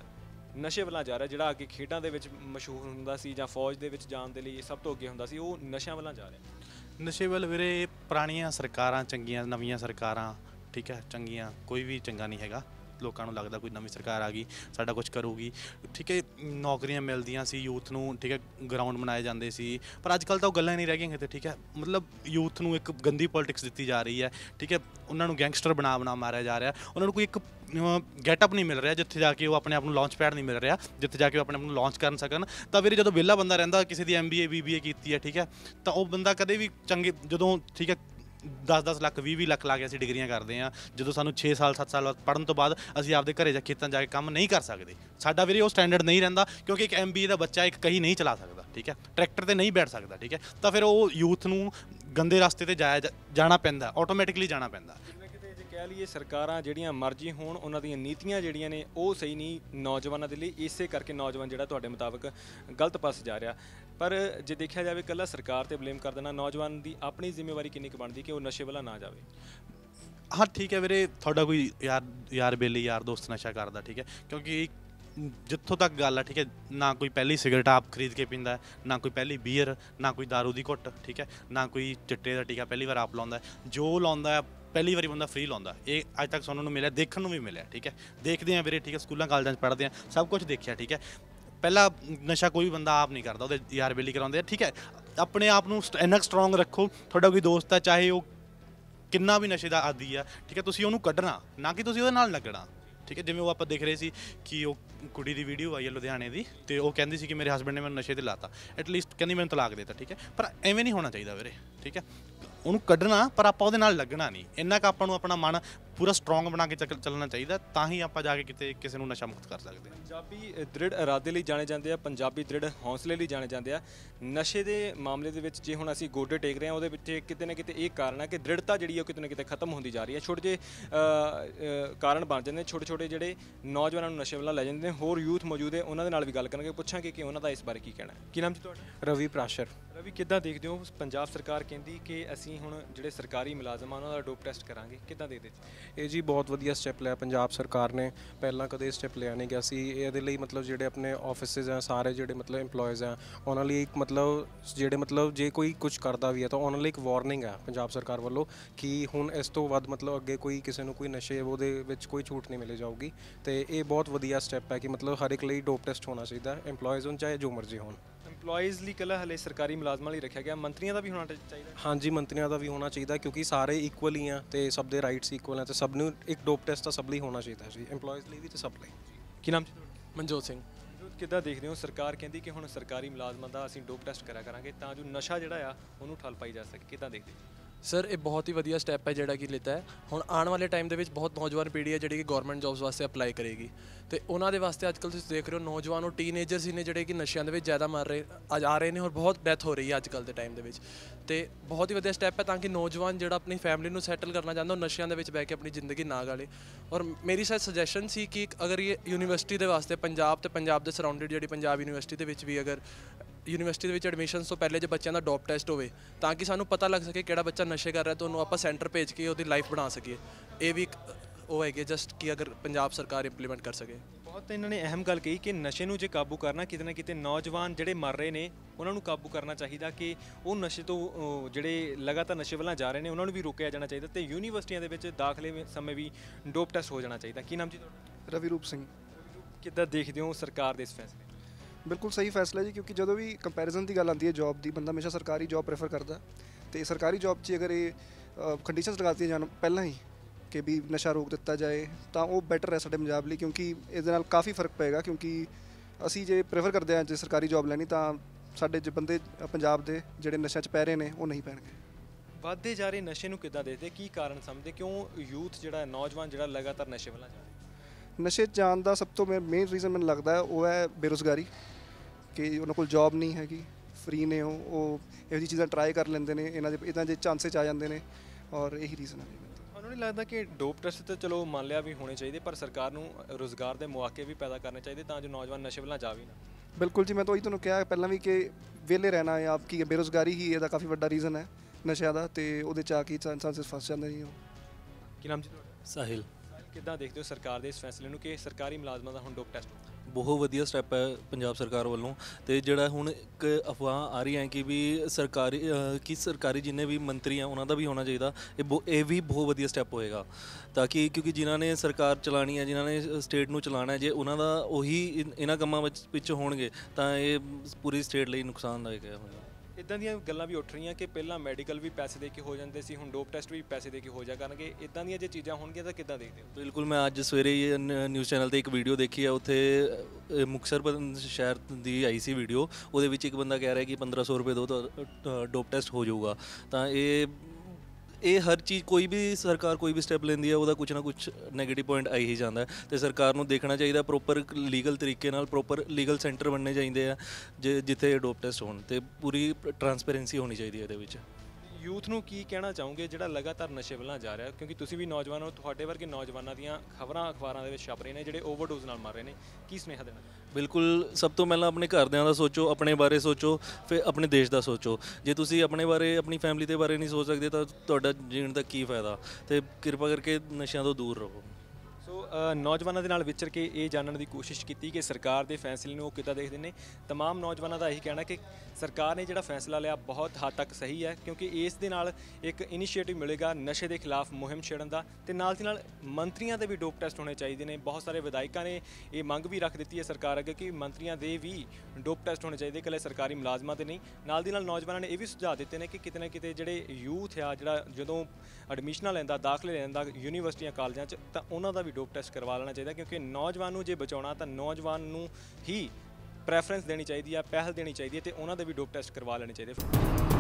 ਨਸ਼ੇ ਵੱਲ ਜਾ ਰਿਹਾ ਜਿਹੜਾ ਅੱਗੇ ਖੇਡਾਂ ਦੇ ਵਿੱਚ ਮਸ਼ਹੂਰ ਹੁੰਦਾ ਸੀ ਜਾਂ ਫੌਜ ਦੇ ਵਿੱਚ ਜਾਣ ਦੇ ਲਈ ਸਭ ਤੋਂ ਅੱਗੇ ਹੁੰਦਾ ਸੀ ਉਹ ਨਸ਼ਿਆਂ ਵੱਲ ਜਾ ਰਿਹਾ ਨਸ਼ੇ ਵੱਲ ਵੀਰੇ ਪੁਰਾਣੀਆਂ ਸਰਕਾਰਾਂ ਚੰਗੀਆਂ ਨਵੀਆਂ ਸਰਕਾਰਾਂ ਠੀਕ ਹੈ ਚੰਗੀਆਂ ਕੋਈ ਵੀ ਚੰਗਾ ਨਹੀਂ ਹੈਗਾ ਲੋਕਾਂ ਨੂੰ ਲੱਗਦਾ ਕੋਈ ਨਵੀਂ ਸਰਕਾਰ ਆ ਗਈ ਸਾਡਾ ਕੁਝ ਕਰੂਗੀ ਠੀਕ ਹੈ ਨੌਕਰੀਆਂ ਮਿਲਦੀਆਂ ਸੀ ਯੂਥ ਨੂੰ ਠੀਕ ਹੈ ਗਰਾਊਂਡ ਬਣਾਏ ਜਾਂਦੇ ਸੀ ਪਰ ਅੱਜ ਕੱਲ ਤਾਂ ਉਹ ਗੱਲਾਂ ਨਹੀਂ ਰਹਿ ਗਈਆਂ ਕਿਤੇ ਠੀਕ ਹੈ ਮਤਲਬ ਯੂਥ ਨੂੰ ਇੱਕ ਗੰਦੀ ਪੋਲਿਟਿਕਸ ਦਿੱਤੀ ਜਾ ਰਹੀ ਹੈ ਠੀਕ ਹੈ ਉਹਨਾਂ ਨੂੰ ਗੈਂਗਸਟਰ ਬਣਾ ਬਣਾ ਮਾਰਿਆ ਜਾ ਰਿਹਾ ਉਹਨਾਂ ਨੂੰ ਕੋਈ ਇੱਕ ਗੈਟਅਪ ਨਹੀਂ ਮਿਲ ਰਿਹਾ ਜਿੱਥੇ ਜਾ ਕੇ ਉਹ ਆਪਣੇ ਆਪ ਨੂੰ ਲਾਂਚ ਪੈਡ ਨਹੀਂ ਮਿਲ ਰਿਹਾ ਜਿੱਥੇ ਜਾ ਕੇ ਉਹ ਆਪਣੇ ਆਪ ਨੂੰ ਲਾਂਚ ਕਰਨ ਸਕਣ ਤਾਂ ਵੀਰੇ ਜਦੋਂ ਵਿਹਲਾ ਬੰਦਾ ਰਹਿੰਦਾ ਕਿਸੇ ਦੀ ਐਮਬੀਏ ਬੀਬੀਏ ਕੀਤੀ ਹੈ ਠੀਕ ਹੈ ਤਾਂ ਉਹ ਬੰਦਾ ਕਦੇ ਵੀ ਚੰਗੇ ਜਦੋਂ ਠੀਕ ਹੈ 10-10 ਲੱਖ 20-20 ਲੱਖ ਲਾ ਕੇ ਅਸੀਂ ਡਿਗਰੀਆਂ ਕਰਦੇ ਆ ਜਦੋਂ ਸਾਨੂੰ 6 ਸਾਲ 7 ਸਾਲ ਪੜਨ ਤੋਂ ਬਾਅਦ ਅਸੀਂ ਆਪਦੇ ਘਰੇ ਜਾਂ ਖੇਤਾਂ ਜਾ ਕੇ ਕੰਮ ਨਹੀਂ ਕਰ ਸਕਦੇ ਸਾਡਾ ਵੀਰੇ ਉਹ ਸਟੈਂਡਰਡ ਨਹੀਂ ਰਹਿੰਦਾ ਕਿਉਂਕਿ ਇੱਕ ਐਮਬੀਏ ਦਾ ਬੱਚਾ ਇੱਕ ਕਹੀ ਨਹੀਂ ਚਲਾ ਸਕਦਾ ਠੀਕ ਹੈ ਟਰੈਕਟਰ ਤੇ ਨਹੀਂ ਬੈਠ ਸਕਦਾ ਠੀਕ ਹੈ ਤਾਂ ਫਿਰ ਉਹ ਯੂਥ ਨੂੰ ਗੰਦੇ ਰਸਤੇ ਤੇ ਜਾਇਆ ਜਾਣਾ ਪੈਂਦਾ ਆਟੋਮੈਟਿਕਲੀ ਜਾਣਾ ਪੈਂਦਾ ਕਹਿ ਲਈਏ ਸਰਕਾਰਾਂ ਜਿਹੜੀਆਂ ਮਰਜ਼ੀ ਹੋਣ ਉਹਨਾਂ ਦੀਆਂ ਨੀਤੀਆਂ ਜਿਹੜੀਆਂ ਨੇ ਉਹ ਸਹੀ ਨਹੀਂ ਨੌਜਵਾਨਾਂ ਦੇ ਲਈ ਇਸੇ ਕਰਕੇ ਨੌਜਵਾਨ ਜਿਹੜਾ ਤੁਹਾਡੇ ਮੁਤਾਬਕ ਗਲਤ ਪਾਸੇ ਜਾ ਰਿਹਾ ਪਰ ਜੇ ਦੇਖਿਆ ਜਾਵੇ ਕੱਲਾ ਸਰਕਾਰ ਤੇ ਬਲੇਮ ਕਰ ਦੇਣਾ ਨੌਜਵਾਨ ਦੀ ਆਪਣੀ ਜ਼ਿੰਮੇਵਾਰੀ ਕਿੰਨੀ ਕੁ ਬਣਦੀ ਕਿ ਉਹ ਨਸ਼ੇ ਵਾਲਾ ਨਾ ਜਾਵੇ ਹਾਂ ਠੀਕ ਹੈ ਵੀਰੇ ਤੁਹਾਡਾ ਕੋਈ ਯਾਰ ਯਾਰ ਬੇਲੀ ਯਾਰ ਦੋਸਤ ਨਸ਼ਾ ਕਰਦਾ ਠੀਕ ਹੈ ਕਿਉਂਕਿ ਜਿੱਥੋਂ ਤੱਕ ਗੱਲ ਆ ਠੀਕ ਹੈ ਨਾ ਕੋਈ ਪਹਿਲੀ ਸਿਗਰਟ ਆਪ ਖਰੀਦ ਕੇ ਪੀਂਦਾ ਨਾ ਕੋਈ ਪਹਿਲੀ ਬੀਅਰ ਨਾ ਕੋਈ दारू ਦੀ ਘੁੱਟ ਠੀਕ ਹੈ ਨਾ ਕੋਈ ਚਿੱਟੇ ਦਾ ਟੀਕਾ ਪਹਿਲੀ ਵਾਰ ਆਪ ਲਾਉਂਦਾ ਜੋ ਲਾਉਂਦਾ ਪਹਿਲੀ ਵਾਰੀ ਬੰਦਾ ਫ੍ਰੀ ਲਾਉਂਦਾ ਇਹ ਅੱਜ ਤੱਕ ਸਾਨੂੰ ਨੂੰ ਮਿਲਿਆ ਦੇਖਣ ਨੂੰ ਵੀ ਮਿਲਿਆ ਠੀਕ ਹੈ ਦੇਖਦੇ ਆ ਵੀਰੇ ਠੀਕ ਹੈ ਸਕੂਲਾਂ ਕਾਲਜਾਂ 'ਚ ਪੜ੍ਹਦੇ ਆ ਸਭ ਕੁਝ ਦੇਖਿਆ ਠੀਕ ਹੈ ਪਹਿਲਾ ਨਸ਼ਾ ਕੋਈ ਬੰਦਾ ਆਪ ਨਹੀਂ ਕਰਦਾ ਉਹਦੇ ਯਾਰ ਬੇਲੀ ਕਰਾਉਂਦੇ ਆ ਠੀਕ ਹੈ ਆਪਣੇ ਆਪ ਨੂੰ ਇੰਨਾ ਸਟਰੋਂਗ ਰੱਖੋ ਤੁਹਾਡਾ ਕੋਈ ਦੋਸਤ ਆ ਚਾਹੇ ਉਹ ਕਿੰਨਾ ਵੀ ਨਸ਼ੇ ਦਾ ਆਦੀ ਆ ਠੀਕ ਹੈ ਤੁਸੀਂ ਉਹਨੂੰ ਕੱਢਣਾ ਨਾ ਕਿ ਤੁਸੀਂ ਉਹਦੇ ਨਾਲ ਲੱਗਣਾ ਠੀਕ ਹੈ ਜਿਵੇਂ ਉਹ ਆਪਾਂ ਦੇਖ ਰਹੇ ਸੀ ਕਿ ਉਹ ਕੁੜੀ ਦੀ ਵੀਡੀਓ ਆਈ ਹੈ ਲੁਧਿਆਣੇ ਦੀ ਤੇ ਉਹ ਕਹਿੰਦੀ ਸੀ ਕਿ ਮੇਰੇ ਹਸਬੰਡ ਨੇ ਮੈਨੂੰ ਨਸ਼ੇ ਤੇ ਲਾਤਾ ਐਟ ਲੀਸਟ ਕਹਿੰਦੀ ਮੈਨੂੰ ਤਲਾਕ ਦਿੱਤਾ ਠੀਕ ਹੈ ਪਰ ਐਵੇਂ ਨਹੀਂ ਹੋਣਾ ਚਾਹੀਦਾ ਵੀਰੇ ਠੀਕ ਹੈ ਉਹਨੂੰ ਕੱਢਣਾ ਪਰ ਆਪਾਂ ਉਹਦੇ ਨਾਲ ਲੱਗਣਾ ਨਹੀਂ ਇੰਨਾ ਕ ਆਪਾਂ ਨੂੰ ਆਪਣਾ ਮਨ ਪੂਰਾ ਸਟਰੋਂਗ ਬਣਾ ਕੇ ਚੱਲਣਾ ਚਾਹੀਦਾ ਤਾਂ ਹੀ ਆਪਾਂ ਜਾ ਕੇ ਕਿਤੇ ਕਿਸੇ ਨੂੰ ਨਸ਼ਾ ਮੁਕਤ ਕਰ ਸਕਦੇ ਹਾਂ ਪੰਜਾਬੀ ਦ੍ਰਿੜ ਇਰਾਦੇ ਲਈ ਜਾਣੇ ਜਾਂਦੇ ਆ ਪੰਜਾਬੀ ਦ੍ਰਿੜ ਹੌਸਲੇ ਲਈ ਜਾਣੇ ਜਾਂਦੇ ਆ ਨਸ਼ੇ ਦੇ ਮਾਮਲੇ ਦੇ ਵਿੱਚ ਜੇ ਹੁਣ ਅਸੀਂ ਗੋਡੇ ਟੇਕ ਰਹੇ ਹਾਂ ਉਹਦੇ ਵਿੱਚ ਕਿਤੇ ਨਾ ਕਿਤੇ ਇਹ ਕਾਰਨ ਆ ਕਿ ਦ੍ਰਿੜਤਾ ਜਿਹੜੀ ਆ ਕਿਤੇ ਨਾ ਕਿਤੇ ਖਤਮ ਹੁੰਦੀ ਜਾ ਰਹੀ ਹੈ ਛੋਟੇ ਜੇ ਕਾਰਨ ਬਣ ਜਾਂਦੇ ਨੇ ਛੋਟੇ ਛੋਟੇ ਜਿਹੜੇ ਨੌਜਵਾਨਾਂ ਨੂੰ ਨਸ਼ੇ ਵੱਲ ਲੈ ਜਾਂਦੇ ਨੇ ਹੋਰ ਯੂਥ ਮੌਜੂਦ ਹੈ ਉਹਨਾਂ ਦੇ ਨਾਲ ਵੀ ਗੱਲ ਕਰਾਂਗੇ ਪੁੱਛਾਂਗੇ ਕਿ ਉਹਨਾਂ ਦਾ ਇਸ ਬਾਰੇ ਕੀ ਕਹਿਣਾ ਕੀ ਨਾਮ ਜੀ ਤੁਹਾਡਾ ਰਵੀ ਪ੍ਰਾਸ਼ਰ ਵੀ ਕਿੱਦਾਂ ਦੇਖਦੇ ਹੋ ਪੰਜਾਬ ਸਰਕਾਰ ਕਹਿੰਦੀ ਕਿ ਅਸੀਂ ਹੁਣ ਜਿਹੜੇ ਸਰਕਾਰੀ ਮੁਲਾਜ਼ਮ ਆ ਉਹਨਾਂ ਦਾ ਡੋਪ ਟੈਸਟ ਕਰਾਂਗੇ ਕਿੱਦਾਂ ਦੇਖਦੇ ਇਹ ਜੀ ਬਹੁਤ ਵਧੀਆ ਸਟੈਪ ਲਿਆ ਪੰਜਾਬ ਸਰਕਾਰ ਨੇ ਪਹਿਲਾਂ ਕਦੇ ਸਟੈਪ ਲਿਆ ਨਹੀਂ ਗਿਆ ਸੀ ਇਹਦੇ ਲਈ ਮਤਲਬ ਜਿਹੜੇ ਆਪਣੇ ਆਫਿਸਿਸ ਆ ਸਾਰੇ ਜਿਹੜੇ ਮਤਲਬ EMPLOYEES ਆ ਉਹਨਾਂ ਲਈ ਇੱਕ ਮਤਲਬ ਜਿਹੜੇ ਮਤਲਬ ਜੇ ਕੋਈ ਕੁਝ ਕਰਦਾ ਵੀ ਹੈ ਤਾਂ ਉਹਨਾਂ ਲਈ ਇੱਕ ਵਾਰਨਿੰਗ ਆ ਪੰਜਾਬ ਸਰਕਾਰ ਵੱਲੋਂ ਕਿ ਹੁਣ ਇਸ ਤੋਂ ਵੱਧ ਮਤਲਬ ਅੱਗੇ ਕੋਈ ਕਿਸੇ ਨੂੰ ਕੋਈ ਨਸ਼ੇ ਉਹਦੇ ਵਿੱਚ ਕੋਈ ਛੂਟ ਨਹੀਂ ਮਿਲੇ ਜਾਊਗੀ ਤੇ ਇਹ ਬਹੁਤ ਵਧੀਆ ਸਟੈਪ ਹੈ ਕਿ ਮਤਲਬ ਹਰ ਇੱਕ ਲਈ ਡੋਪ ਟੈਸਟ ਹੋਣਾ ਚਾਹੀਦਾ EMPLOYEES ਹੋਣ ਚਾਹੇ ਜੋ ਮਰਜ਼ੀ ਹੋਣ EMPLOYEES ਲਈ ਕੱਲਾ ਹਲੇ ਸਰਕਾਰੀ ਮੁਲਾਜ਼ਮਾਂ ਲਈ ਰੱਖਿਆ ਗਿਆ ਮੰਤਰੀਆਂ ਦਾ ਵੀ ਹੋਣਾ ਚਾਹੀਦਾ ਹਾਂਜੀ ਮੰਤਰੀਆਂ ਦਾ ਵੀ ਹੋਣਾ ਚਾਹੀਦਾ ਕਿਉਂਕਿ ਸਾਰੇ ਇਕੁਅਲ ਹੀ ਆ ਤੇ ਸਭ ਦੇ ਰਾਈਟਸ ਇਕੁਅਲ ਆ ਤੇ ਸਭ ਨੂੰ ਇੱਕ ਡੋਪ ਟੈਸਟ ਦਾ ਸਭ ਲਈ ਹੋਣਾ ਚਾਹੀਦਾ ਜੀ EMPLOYEES ਲਈ ਵੀ ਤੇ ਸਭ ਲਈ ਕੀ ਨਾਮ ਜੀ ਮਨਜੋਤ ਸਿੰਘ ਕਿੱਦਾਂ ਦੇਖਦੇ ਹੋ ਸਰਕਾਰ ਕਹਿੰਦੀ ਕਿ ਹੁਣ ਸਰਕਾਰੀ ਮੁਲਾਜ਼ਮਾਂ ਦਾ ਅਸੀਂ ਡੋਪ ਟੈਸਟ ਕਰਾ ਕਰਾਂਗੇ ਤਾਂ ਜੋ ਨਸ਼ਾ ਜਿਹੜਾ ਆ ਉਹਨੂੰ ਠੱਲ ਪਾਈ ਜਾ ਸਕੇ ਕਿੱਦਾਂ ਦੇਖਦੇ ਹੋ ਸਰ ਇਹ ਬਹੁਤ ਹੀ ਵਧੀਆ ਸਟੈਪ ਹੈ ਜਿਹੜਾ ਕਿ ਲਿੱਤਾ ਹੈ ਹੁਣ ਆਉਣ ਵਾਲੇ ਟਾਈਮ ਦੇ ਵਿੱਚ ਬਹੁਤ ਨੌਜਵਾਨ ਪੀੜ੍ਹੀ ਹੈ ਜਿਹੜੀ ਕਿ ਗਵਰਨਮੈਂਟ ਜੌਬਸ ਵਾਸਤੇ ਅਪਲਾਈ ਕਰੇਗੀ ਤੇ ਉਹਨਾਂ ਦੇ ਵਾਸਤੇ ਅੱਜਕੱਲ ਤੁਸੀਂ ਦੇਖ ਰਹੇ ਹੋ ਨੌਜਵਾਨ ਉਹ ਟੀਨੇਜਰਸ ਹੀ ਨੇ ਜਿਹੜੇ ਕਿ ਨਸ਼ਿਆਂ ਦੇ ਵਿੱਚ ਜ਼ਿਆਦਾ ਮਰ ਰਹੇ ਅੱਜ ਆ ਰਹੇ ਨੇ ਔਰ ਬਹੁਤ ਡੈਥ ਹੋ ਰਹੀ ਹੈ ਅੱਜਕੱਲ ਦੇ ਟਾਈਮ ਦੇ ਵਿੱਚ ਤੇ ਬਹੁਤ ਹੀ ਵਧੀਆ ਸਟੈਪ ਹੈ ਤਾਂ ਕਿ ਨੌਜਵਾਨ ਜਿਹੜਾ ਆਪਣੀ ਫੈਮਿਲੀ ਨੂੰ ਸੈਟਲ ਕਰਨਾ ਚਾਹੁੰਦਾ ਉਹ ਨਸ਼ਿਆਂ ਦੇ ਵਿੱਚ ਬਹਿ ਕੇ ਆਪਣੀ ਜ਼ਿੰਦਗੀ ਨਾ ਗਾਲੇ ਔਰ ਮੇਰੀ ਸਾਇਦ ਸੁਜੈਸ਼ਨ ਸੀ ਕਿ ਅਗਰ ਇਹ ਯੂਨੀਵਰਸਿਟੀ ਦੇ ਵਾਸਤੇ ਪੰਜਾਬ ਤੇ ਪੰਜਾਬ ਦੇ ਸਰਾਊਂਡਡ ਜਿਹੜੀ ਪੰਜਾਬ ਯੂਨੀਵਰਸਿਟੀ ਦੇ ਵਿੱਚ ਵੀ ਅਗਰ ਯੂਨੀਵਰਸਿਟੀ ਦੇ ਵਿੱਚ ਐਡਮਿਸ਼ਨਸ ਤੋਂ ਪਹਿਲੇ ਜੇ ਬੱਚਿਆਂ ਦਾ ਡੋਪ ਟੈਸਟ ਹੋਵੇ ਤਾਂ ਕਿ ਸਾਨੂੰ ਪਤਾ ਲੱਗ ਸਕੇ ਕਿਹੜਾ ਬੱਚਾ ਨਸ਼ੇ ਕਰ ਰਿਹਾ ਤਾਂ ਉਹਨੂੰ ਆਪਾਂ ਸੈਂਟਰ ਭੇਜ ਕੇ ਉਹਦੀ ਲਾਈਫ ਬਣਾ ਸਕੀਏ ਇਹ ਵੀ ਉਹ ਹੈਗੇ ਜਸਟ ਕਿ ਅਗਰ ਪੰਜਾਬ ਸਰਕਾਰ ਇੰਪਲੀਮੈਂਟ ਕਰ ਸਕੇ ਬਹੁਤ ਇਹਨਾਂ ਨੇ ਅਹਿਮ ਗੱਲ ਕਹੀ ਕਿ ਨਸ਼ੇ ਨੂੰ ਜੇ ਕਾਬੂ ਕਰਨਾ ਕਿਤੇ ਨਾ ਕਿਤੇ ਨੌਜਵਾਨ ਜਿਹੜੇ ਮਰ ਰਹੇ ਨੇ ਉਹਨਾਂ ਨੂੰ ਕਾਬੂ ਕਰਨਾ ਚਾਹੀਦਾ ਕਿ ਉਹ ਨਸ਼ੇ ਤੋਂ ਜਿਹੜੇ ਲਗਾਤਾਰ ਨਸ਼ੇ ਵੱਲਾਂ ਜਾ ਰਹੇ ਨੇ ਉਹਨਾਂ ਨੂੰ ਵੀ ਰੋਕਿਆ ਜਾਣਾ ਚਾਹੀਦਾ ਤੇ ਯੂਨੀਵਰਸਿਟੀਆਂ ਦੇ ਵਿੱਚ ਦਾਖਲੇ ਸਮੇਂ ਵੀ ਡੋਪ ਟੈਸਟ ਹੋ ਜਾਣਾ ਚਾਹੀਦਾ ਕੀ ਨਾਮ ਜੀ ਤੁਹਾਡਾ ਰਵੀ ਰੂਪ ਸਿੰਘ ਕਿੱਦਾਂ ਦੇਖਦੇ ਹੋ ਸਰਕਾਰ ਦੇ ਇਸ ਫੈਸਲੇ ਬਿਲਕੁਲ ਸਹੀ ਫੈਸਲਾ ਜੀ ਕਿਉਂਕਿ ਜਦੋਂ ਵੀ ਕੰਪੈਰੀਜ਼ਨ ਦੀ ਗੱਲ ਆਉਂਦੀ ਹੈ ਜੌਬ ਦੀ ਬੰਦਾ ਹਮੇਸ਼ਾ ਸਰਕਾਰੀ ਜੌਬ ਪ੍ਰੇਫਰ ਕਰਦਾ ਤੇ ਸਰਕਾਰੀ ਜੌਬ 'ਚ ਅਗਰ ਇਹ ਕੰਡੀਸ਼ਨਸ ਲਗਾਤੀਆਂ ਜਾਣ ਪਹਿਲਾਂ ਹੀ ਕਿ ਵੀ ਨਸ਼ਾ ਰੋਕ ਦਿੱਤਾ ਜਾਏ ਤਾਂ ਉਹ ਬੈਟਰ ਹੈ ਸਾਡੇ ਪੰਜਾਬ ਲਈ ਕਿਉਂਕਿ ਇਸ ਦੇ ਨਾਲ ਕਾਫੀ ਫਰਕ ਪਏਗਾ ਕਿਉਂਕਿ ਅਸੀਂ ਜੇ ਪ੍ਰੇਫਰ ਕਰਦੇ ਹਾਂ ਜੇ ਸਰਕਾਰੀ ਜੌਬ ਲੈਣੀ ਤਾਂ ਸਾਡੇ ਜੇ ਬੰਦੇ ਪੰਜਾਬ ਦੇ ਜਿਹੜੇ ਨਸ਼ਾ 'ਚ ਪੈ ਰਹੇ ਨੇ ਉਹ ਨਹੀਂ ਪੈਣਗੇ ਵੱਧਦੇ ਜਾ ਰਹੇ ਨਸ਼ੇ ਨੂੰ ਕਿੱਦਾਂ ਦੇਖਦੇ ਕੀ ਕਾਰਨ ਸਮਝਦੇ ਕਿਉਂ ਯੂਥ ਜਿਹੜਾ ਨੌਜਵਾਨ ਜਿਹੜਾ ਲਗਾਤਾਰ ਨਸ਼ੇ ਵੱਲ ਜਾ ਰਿਹਾ ਨਸ਼ੇ ਜਾਣ ਦਾ ਸਭ ਤੋਂ ਮੇਨ ਰੀਜ਼ਨ ਮੈਨੂੰ ਲੱਗਦਾ ਉਹ ਹੈ ਬੇਰੋਜ਼ਗਾਰੀ ਕਿ ਉਹਨਾਂ ਕੋਲ ਜੌਬ ਨਹੀਂ ਹੈਗੀ ਫ੍ਰੀ ਨੇ ਉਹ ਉਹ ਇਹੋ ਜਿਹੀ ਚੀਜ਼ਾਂ ਟਰਾਈ ਕਰ ਲੈਂਦੇ ਨੇ ਇਹਨਾਂ ਦੇ ਇਦਾਂ ਦੇ ਚਾਂਸਸ ਆ ਜਾਂਦੇ ਨੇ ਔਰ ਇਹੀ ਰੀਜ਼ਨ ਹੈ ਉਹਨਾਂ ਨੂੰ ਲੱਗਦਾ ਕਿ ਡੋਪ ਟੈਸਟ ਤੇ ਚਲੋ ਮੰਨ ਲਿਆ ਵੀ ਹੋਣੇ ਚਾਹੀਦੇ ਪਰ ਸਰਕਾਰ ਨੂੰ ਰੋਜ਼ਗਾਰ ਦੇ ਮੌਕੇ ਵੀ ਪੈਦਾ ਕਰਨੇ ਚਾਹੀਦੇ ਤਾਂ ਜੋ ਨੌਜਵਾਨ ਨਸ਼ੇ ਵੱਲ ਨਾ ਜਾਵੇ ਨਾ ਬਿਲਕੁਲ ਜੀ ਮੈਂ ਤਾਂ ਉਹੀ ਤੁਹਾਨੂੰ ਕਿਹਾ ਪਹਿਲਾਂ ਵੀ ਕਿ ਵਿਹਲੇ ਰਹਿਣਾ ਹੈ ਆਪਕੀ ਬੇਰੋਜ਼ਗਾਰੀ ਹੀ ਇਹਦਾ ਕਾਫੀ ਵੱਡਾ ਰੀਜ਼ਨ ਹੈ ਨਸ਼ਿਆਂ ਦਾ ਤੇ ਉਹਦੇ ਚ ਆ ਕੇ ਚਾਂਸਸ ਫਸ ਜਾਂਦੇ ਨੇ ਕੀ ਨਾਮ ਜੀ ਤੁਹਾਡਾ ਸਾਹਿਲ ਕਿੱਦਾਂ ਦੇਖਦੇ ਹੋ ਸਰਕਾਰ ਦੇ ਇਸ ਫੈਸਲੇ ਨੂੰ ਕਿ ਸਰਕਾਰੀ ਮੁਲਾਜ਼ਮਾਂ ਦਾ ਹੁਣ ਡੋਪ ਟੈਸਟ ਬਹੁਤ ਵਧੀਆ ਸਟੈਪ ਹੈ ਪੰਜਾਬ ਸਰਕਾਰ ਵੱਲੋਂ ਤੇ ਜਿਹੜਾ ਹੁਣ ਇੱਕ ਅਫਵਾਹ ਆ ਰਹੀ ਹੈ ਕਿ ਵੀ ਸਰਕਾਰੀ ਕਿ ਸਰਕਾਰੀ ਜਿੰਨੇ ਵੀ ਮੰਤਰੀ ਆ ਉਹਨਾਂ ਦਾ ਵੀ ਹੋਣਾ ਚਾਹੀਦਾ ਇਹ ਇਹ ਵੀ ਬਹੁਤ ਵਧੀਆ ਸਟੈਪ ਹੋਏਗਾ ਤਾਂ ਕਿ ਕਿਉਂਕਿ ਜਿਨ੍ਹਾਂ ਨੇ ਸਰਕਾਰ ਚਲਾਣੀ ਹੈ ਜਿਨ੍ਹਾਂ ਨੇ ਸਟੇਟ ਨੂੰ ਚਲਾਣਾ ਹੈ ਜੇ ਉਹਨਾਂ ਦਾ ਉਹੀ ਇਹਨਾਂ ਕੰਮਾਂ ਵਿੱਚ ਪਿੱਛੇ ਹੋਣਗੇ ਤਾਂ ਇਹ ਪੂਰੀ ਸਟੇਟ ਲਈ ਨੁਕਸਾਨਦਾਇਕ ਹੋਏਗਾ ਇਦਾਂ ਦੀਆਂ ਗੱਲਾਂ ਵੀ ਉੱਠ ਰਹੀਆਂ ਕਿ ਪਹਿਲਾਂ ਮੈਡੀਕਲ ਵੀ ਪੈਸੇ ਦੇ ਕੇ ਹੋ ਜਾਂਦੇ ਸੀ ਹੁਣ ਡੋਪ ਟੈਸਟ ਵੀ ਪੈਸੇ ਦੇ ਕੇ ਹੋ ਜਾ ਕਰਨਗੇ ਇਦਾਂ ਦੀਆਂ ਜੇ ਚੀਜ਼ਾਂ ਹੋਣਗੀਆਂ ਤਾਂ ਕਿੱਦਾਂ ਦੇਖਦੇ ਹੋ ਬਿਲਕੁਲ ਮੈਂ ਅੱਜ ਸਵੇਰੇ ਹੀ ਨਿਊਜ਼ ਚੈਨਲ ਤੇ ਇੱਕ ਵੀਡੀਓ ਦੇਖੀ ਆ ਉੱਥੇ ਮੁਕਸਰ ਸ਼ਹਿਰ ਦੀ ਆਈ ਸੀ ਵੀਡੀਓ ਉਹਦੇ ਵਿੱਚ ਇੱਕ ਬੰਦਾ ਕਹਿ ਰਿਹਾ ਕਿ 1500 ਰੁਪਏ ਦੋ ਤਾਂ ਡੋਪ ਟੈਸਟ ਹੋ ਜਾਊਗਾ ਤਾਂ ਇਹ ਇਹ ਹਰ ਚੀਜ਼ ਕੋਈ ਵੀ ਸਰਕਾਰ ਕੋਈ ਵੀ ਸਟੈਪ ਲੈਂਦੀ ਹੈ ਉਹਦਾ ਕੁਝ ਨਾ ਕੁਝ 네ਗੇਟਿਵ ਪੁਆਇੰਟ ਆਈ ਹੀ ਜਾਂਦਾ ਤੇ ਸਰਕਾਰ ਨੂੰ ਦੇਖਣਾ ਚਾਹੀਦਾ ਪ੍ਰੋਪਰ ਲੀਗਲ ਤਰੀਕੇ ਨਾਲ ਪ੍ਰੋਪਰ ਲੀਗਲ ਸੈਂਟਰ ਬਣਨੇ ਚਾਹੀਦੇ ਆ ਜਿੱਥੇ ਅਡੋਪ ਟੈਸਟ ਹੋਣ ਤੇ ਪੂਰੀ ਟਰਾਂਸਪੇਰੈਂਸੀ ਹੋਣੀ ਚਾਹੀਦੀ ਹੈ ਇਹਦੇ ਵਿੱਚ ਯੂਥ ਨੂੰ ਕੀ ਕਹਿਣਾ ਚਾਹੋਗੇ ਜਿਹੜਾ ਲਗਾਤਾਰ ਨਸ਼ੇ ਵੱਲਾਂ ਜਾ ਰਿਹਾ ਕਿਉਂਕਿ ਤੁਸੀਂ ਵੀ ਨੌਜਵਾਨ ਹੋ ਤੁਹਾਡੇ ਵਰਗੇ ਨੌਜਵਾਨਾਂ ਦੀਆਂ ਖਬਰਾਂ ਅਖਬਾਰਾਂ ਦੇ ਵਿੱਚ ਛਪ ਰਹੀਆਂ ਨੇ ਜਿਹੜੇ ਓਵਰਡੋਜ਼ ਨਾਲ ਮਰ ਰਹੇ ਨੇ ਕੀ ਸੁਨੇਹਾ ਦੇਣਾ ਬਿਲਕੁਲ ਸਭ ਤੋਂ ਪਹਿਲਾਂ ਆਪਣੇ ਘਰਦਿਆਂ ਦਾ ਸੋਚੋ ਆਪਣੇ ਬਾਰੇ ਸੋਚੋ ਫਿਰ ਆਪਣੇ ਦੇਸ਼ ਦਾ ਸੋਚੋ ਜੇ ਤੁਸੀਂ ਆਪਣੇ ਬਾਰੇ ਆਪਣੀ ਫੈਮਿਲੀ ਦੇ ਬਾਰੇ ਨਹੀਂ ਸੋਚ ਸਕਦੇ ਤਾਂ ਤੁਹਾਡਾ ਜੀਣ ਦਾ ਕੀ ਫਾਇਦਾ ਤੇ ਕਿਰਪਾ ਕਰਕੇ ਨਸ਼ਿਆਂ ਤੋਂ ਦੂਰ ਰਹੋ ਨੌਜਵਾਨਾਂ ਦੇ ਨਾਲ ਵਿਚਰ ਕੇ ਇਹ ਜਾਣਨ ਦੀ ਕੋਸ਼ਿਸ਼ ਕੀਤੀ ਕਿ ਸਰਕਾਰ ਦੇ ਫੈਸਲੇ ਨੂੰ ਉਹ ਕਿੱਦਾਂ ਦੇਖਦੇ ਨੇ तमाम ਨੌਜਵਾਨਾਂ ਦਾ ਇਹੀ ਕਹਿਣਾ ਕਿ ਸਰਕਾਰ ਨੇ ਜਿਹੜਾ ਫੈਸਲਾ ਲਿਆ ਬਹੁਤ ਹੱਦ ਤੱਕ ਸਹੀ ਹੈ ਕਿਉਂਕਿ ਇਸ ਦੇ ਨਾਲ ਇੱਕ ਇਨੀਸ਼ੀਏਟਿਵ ਮਿਲੇਗਾ ਨਸ਼ੇ ਦੇ ਖਿਲਾਫ ਮੁਹਿੰਮ ਛੇੜਨ ਦਾ ਤੇ ਨਾਲ ਦੀ ਨਾਲ ਮੰਤਰੀਆਂ ਦੇ ਵੀ ਡੋਪ ਟੈਸਟ ਹੋਣੇ ਚਾਹੀਦੇ ਨੇ ਬਹੁਤ ਸਾਰੇ ਵਿਧਾਇਕਾਂ ਨੇ ਇਹ ਮੰਗ ਵੀ ਰੱਖ ਦਿੱਤੀ ਹੈ ਸਰਕਾਰ ਅੱਗੇ ਕਿ ਮੰਤਰੀਆਂ ਦੇ ਵੀ ਡੋਪ ਟੈਸਟ ਹੋਣੇ ਚਾਹੀਦੇ ਇਕੱਲੇ ਸਰਕਾਰੀ ਮੁਲਾਜ਼ਮਾਂ ਤੇ ਨਹੀਂ ਨਾਲ ਦੀ ਨਾਲ ਨੌਜਵਾਨਾਂ ਨੇ ਇਹ ਵੀ ਸੁਝਾਅ ਦਿੱਤੇ ਨੇ ਕਿ ਕਿਤੇ ਨਾ ਕਿਤੇ ਜਿਹੜੇ ਯੂਥ ਆ ਜਿਹੜਾ ਜਦੋਂ ਐਡਮਿਸ਼ਨਾਂ ਲੈਂਦਾ ਦਾਖਲੇ ਲੈਂਦਾ ਯੂਨੀਵਰਸਿਟੀਆਂ ਕਾਲਜਾਂ 'ਚ ਤਾਂ ਉਹਨਾਂ ਦਾ ਵੀ ਡੋਪ ਟੈਸਟ ਕਰਵਾ ਲੈਣਾ ਚਾਹੀਦਾ ਕਿਉਂਕਿ ਨੌਜਵਾਨ ਨੂੰ ਜੇ ਬਚਾਉਣਾ ਤਾਂ ਨੌਜਵਾਨ ਨੂੰ ਹੀ ਪ੍ਰੈਫਰੈਂਸ ਦੇਣੀ ਚਾਹੀਦੀ ਆ ਪਹਿਲ ਦੇਣੀ ਚਾਹੀਦੀ ਹੈ ਤੇ ਉਹਨਾਂ ਦੇ ਵੀ ਡੋਪ ਟੈਸਟ ਕਰਵਾ ਲੈਣੇ ਚਾਹੀਦੇ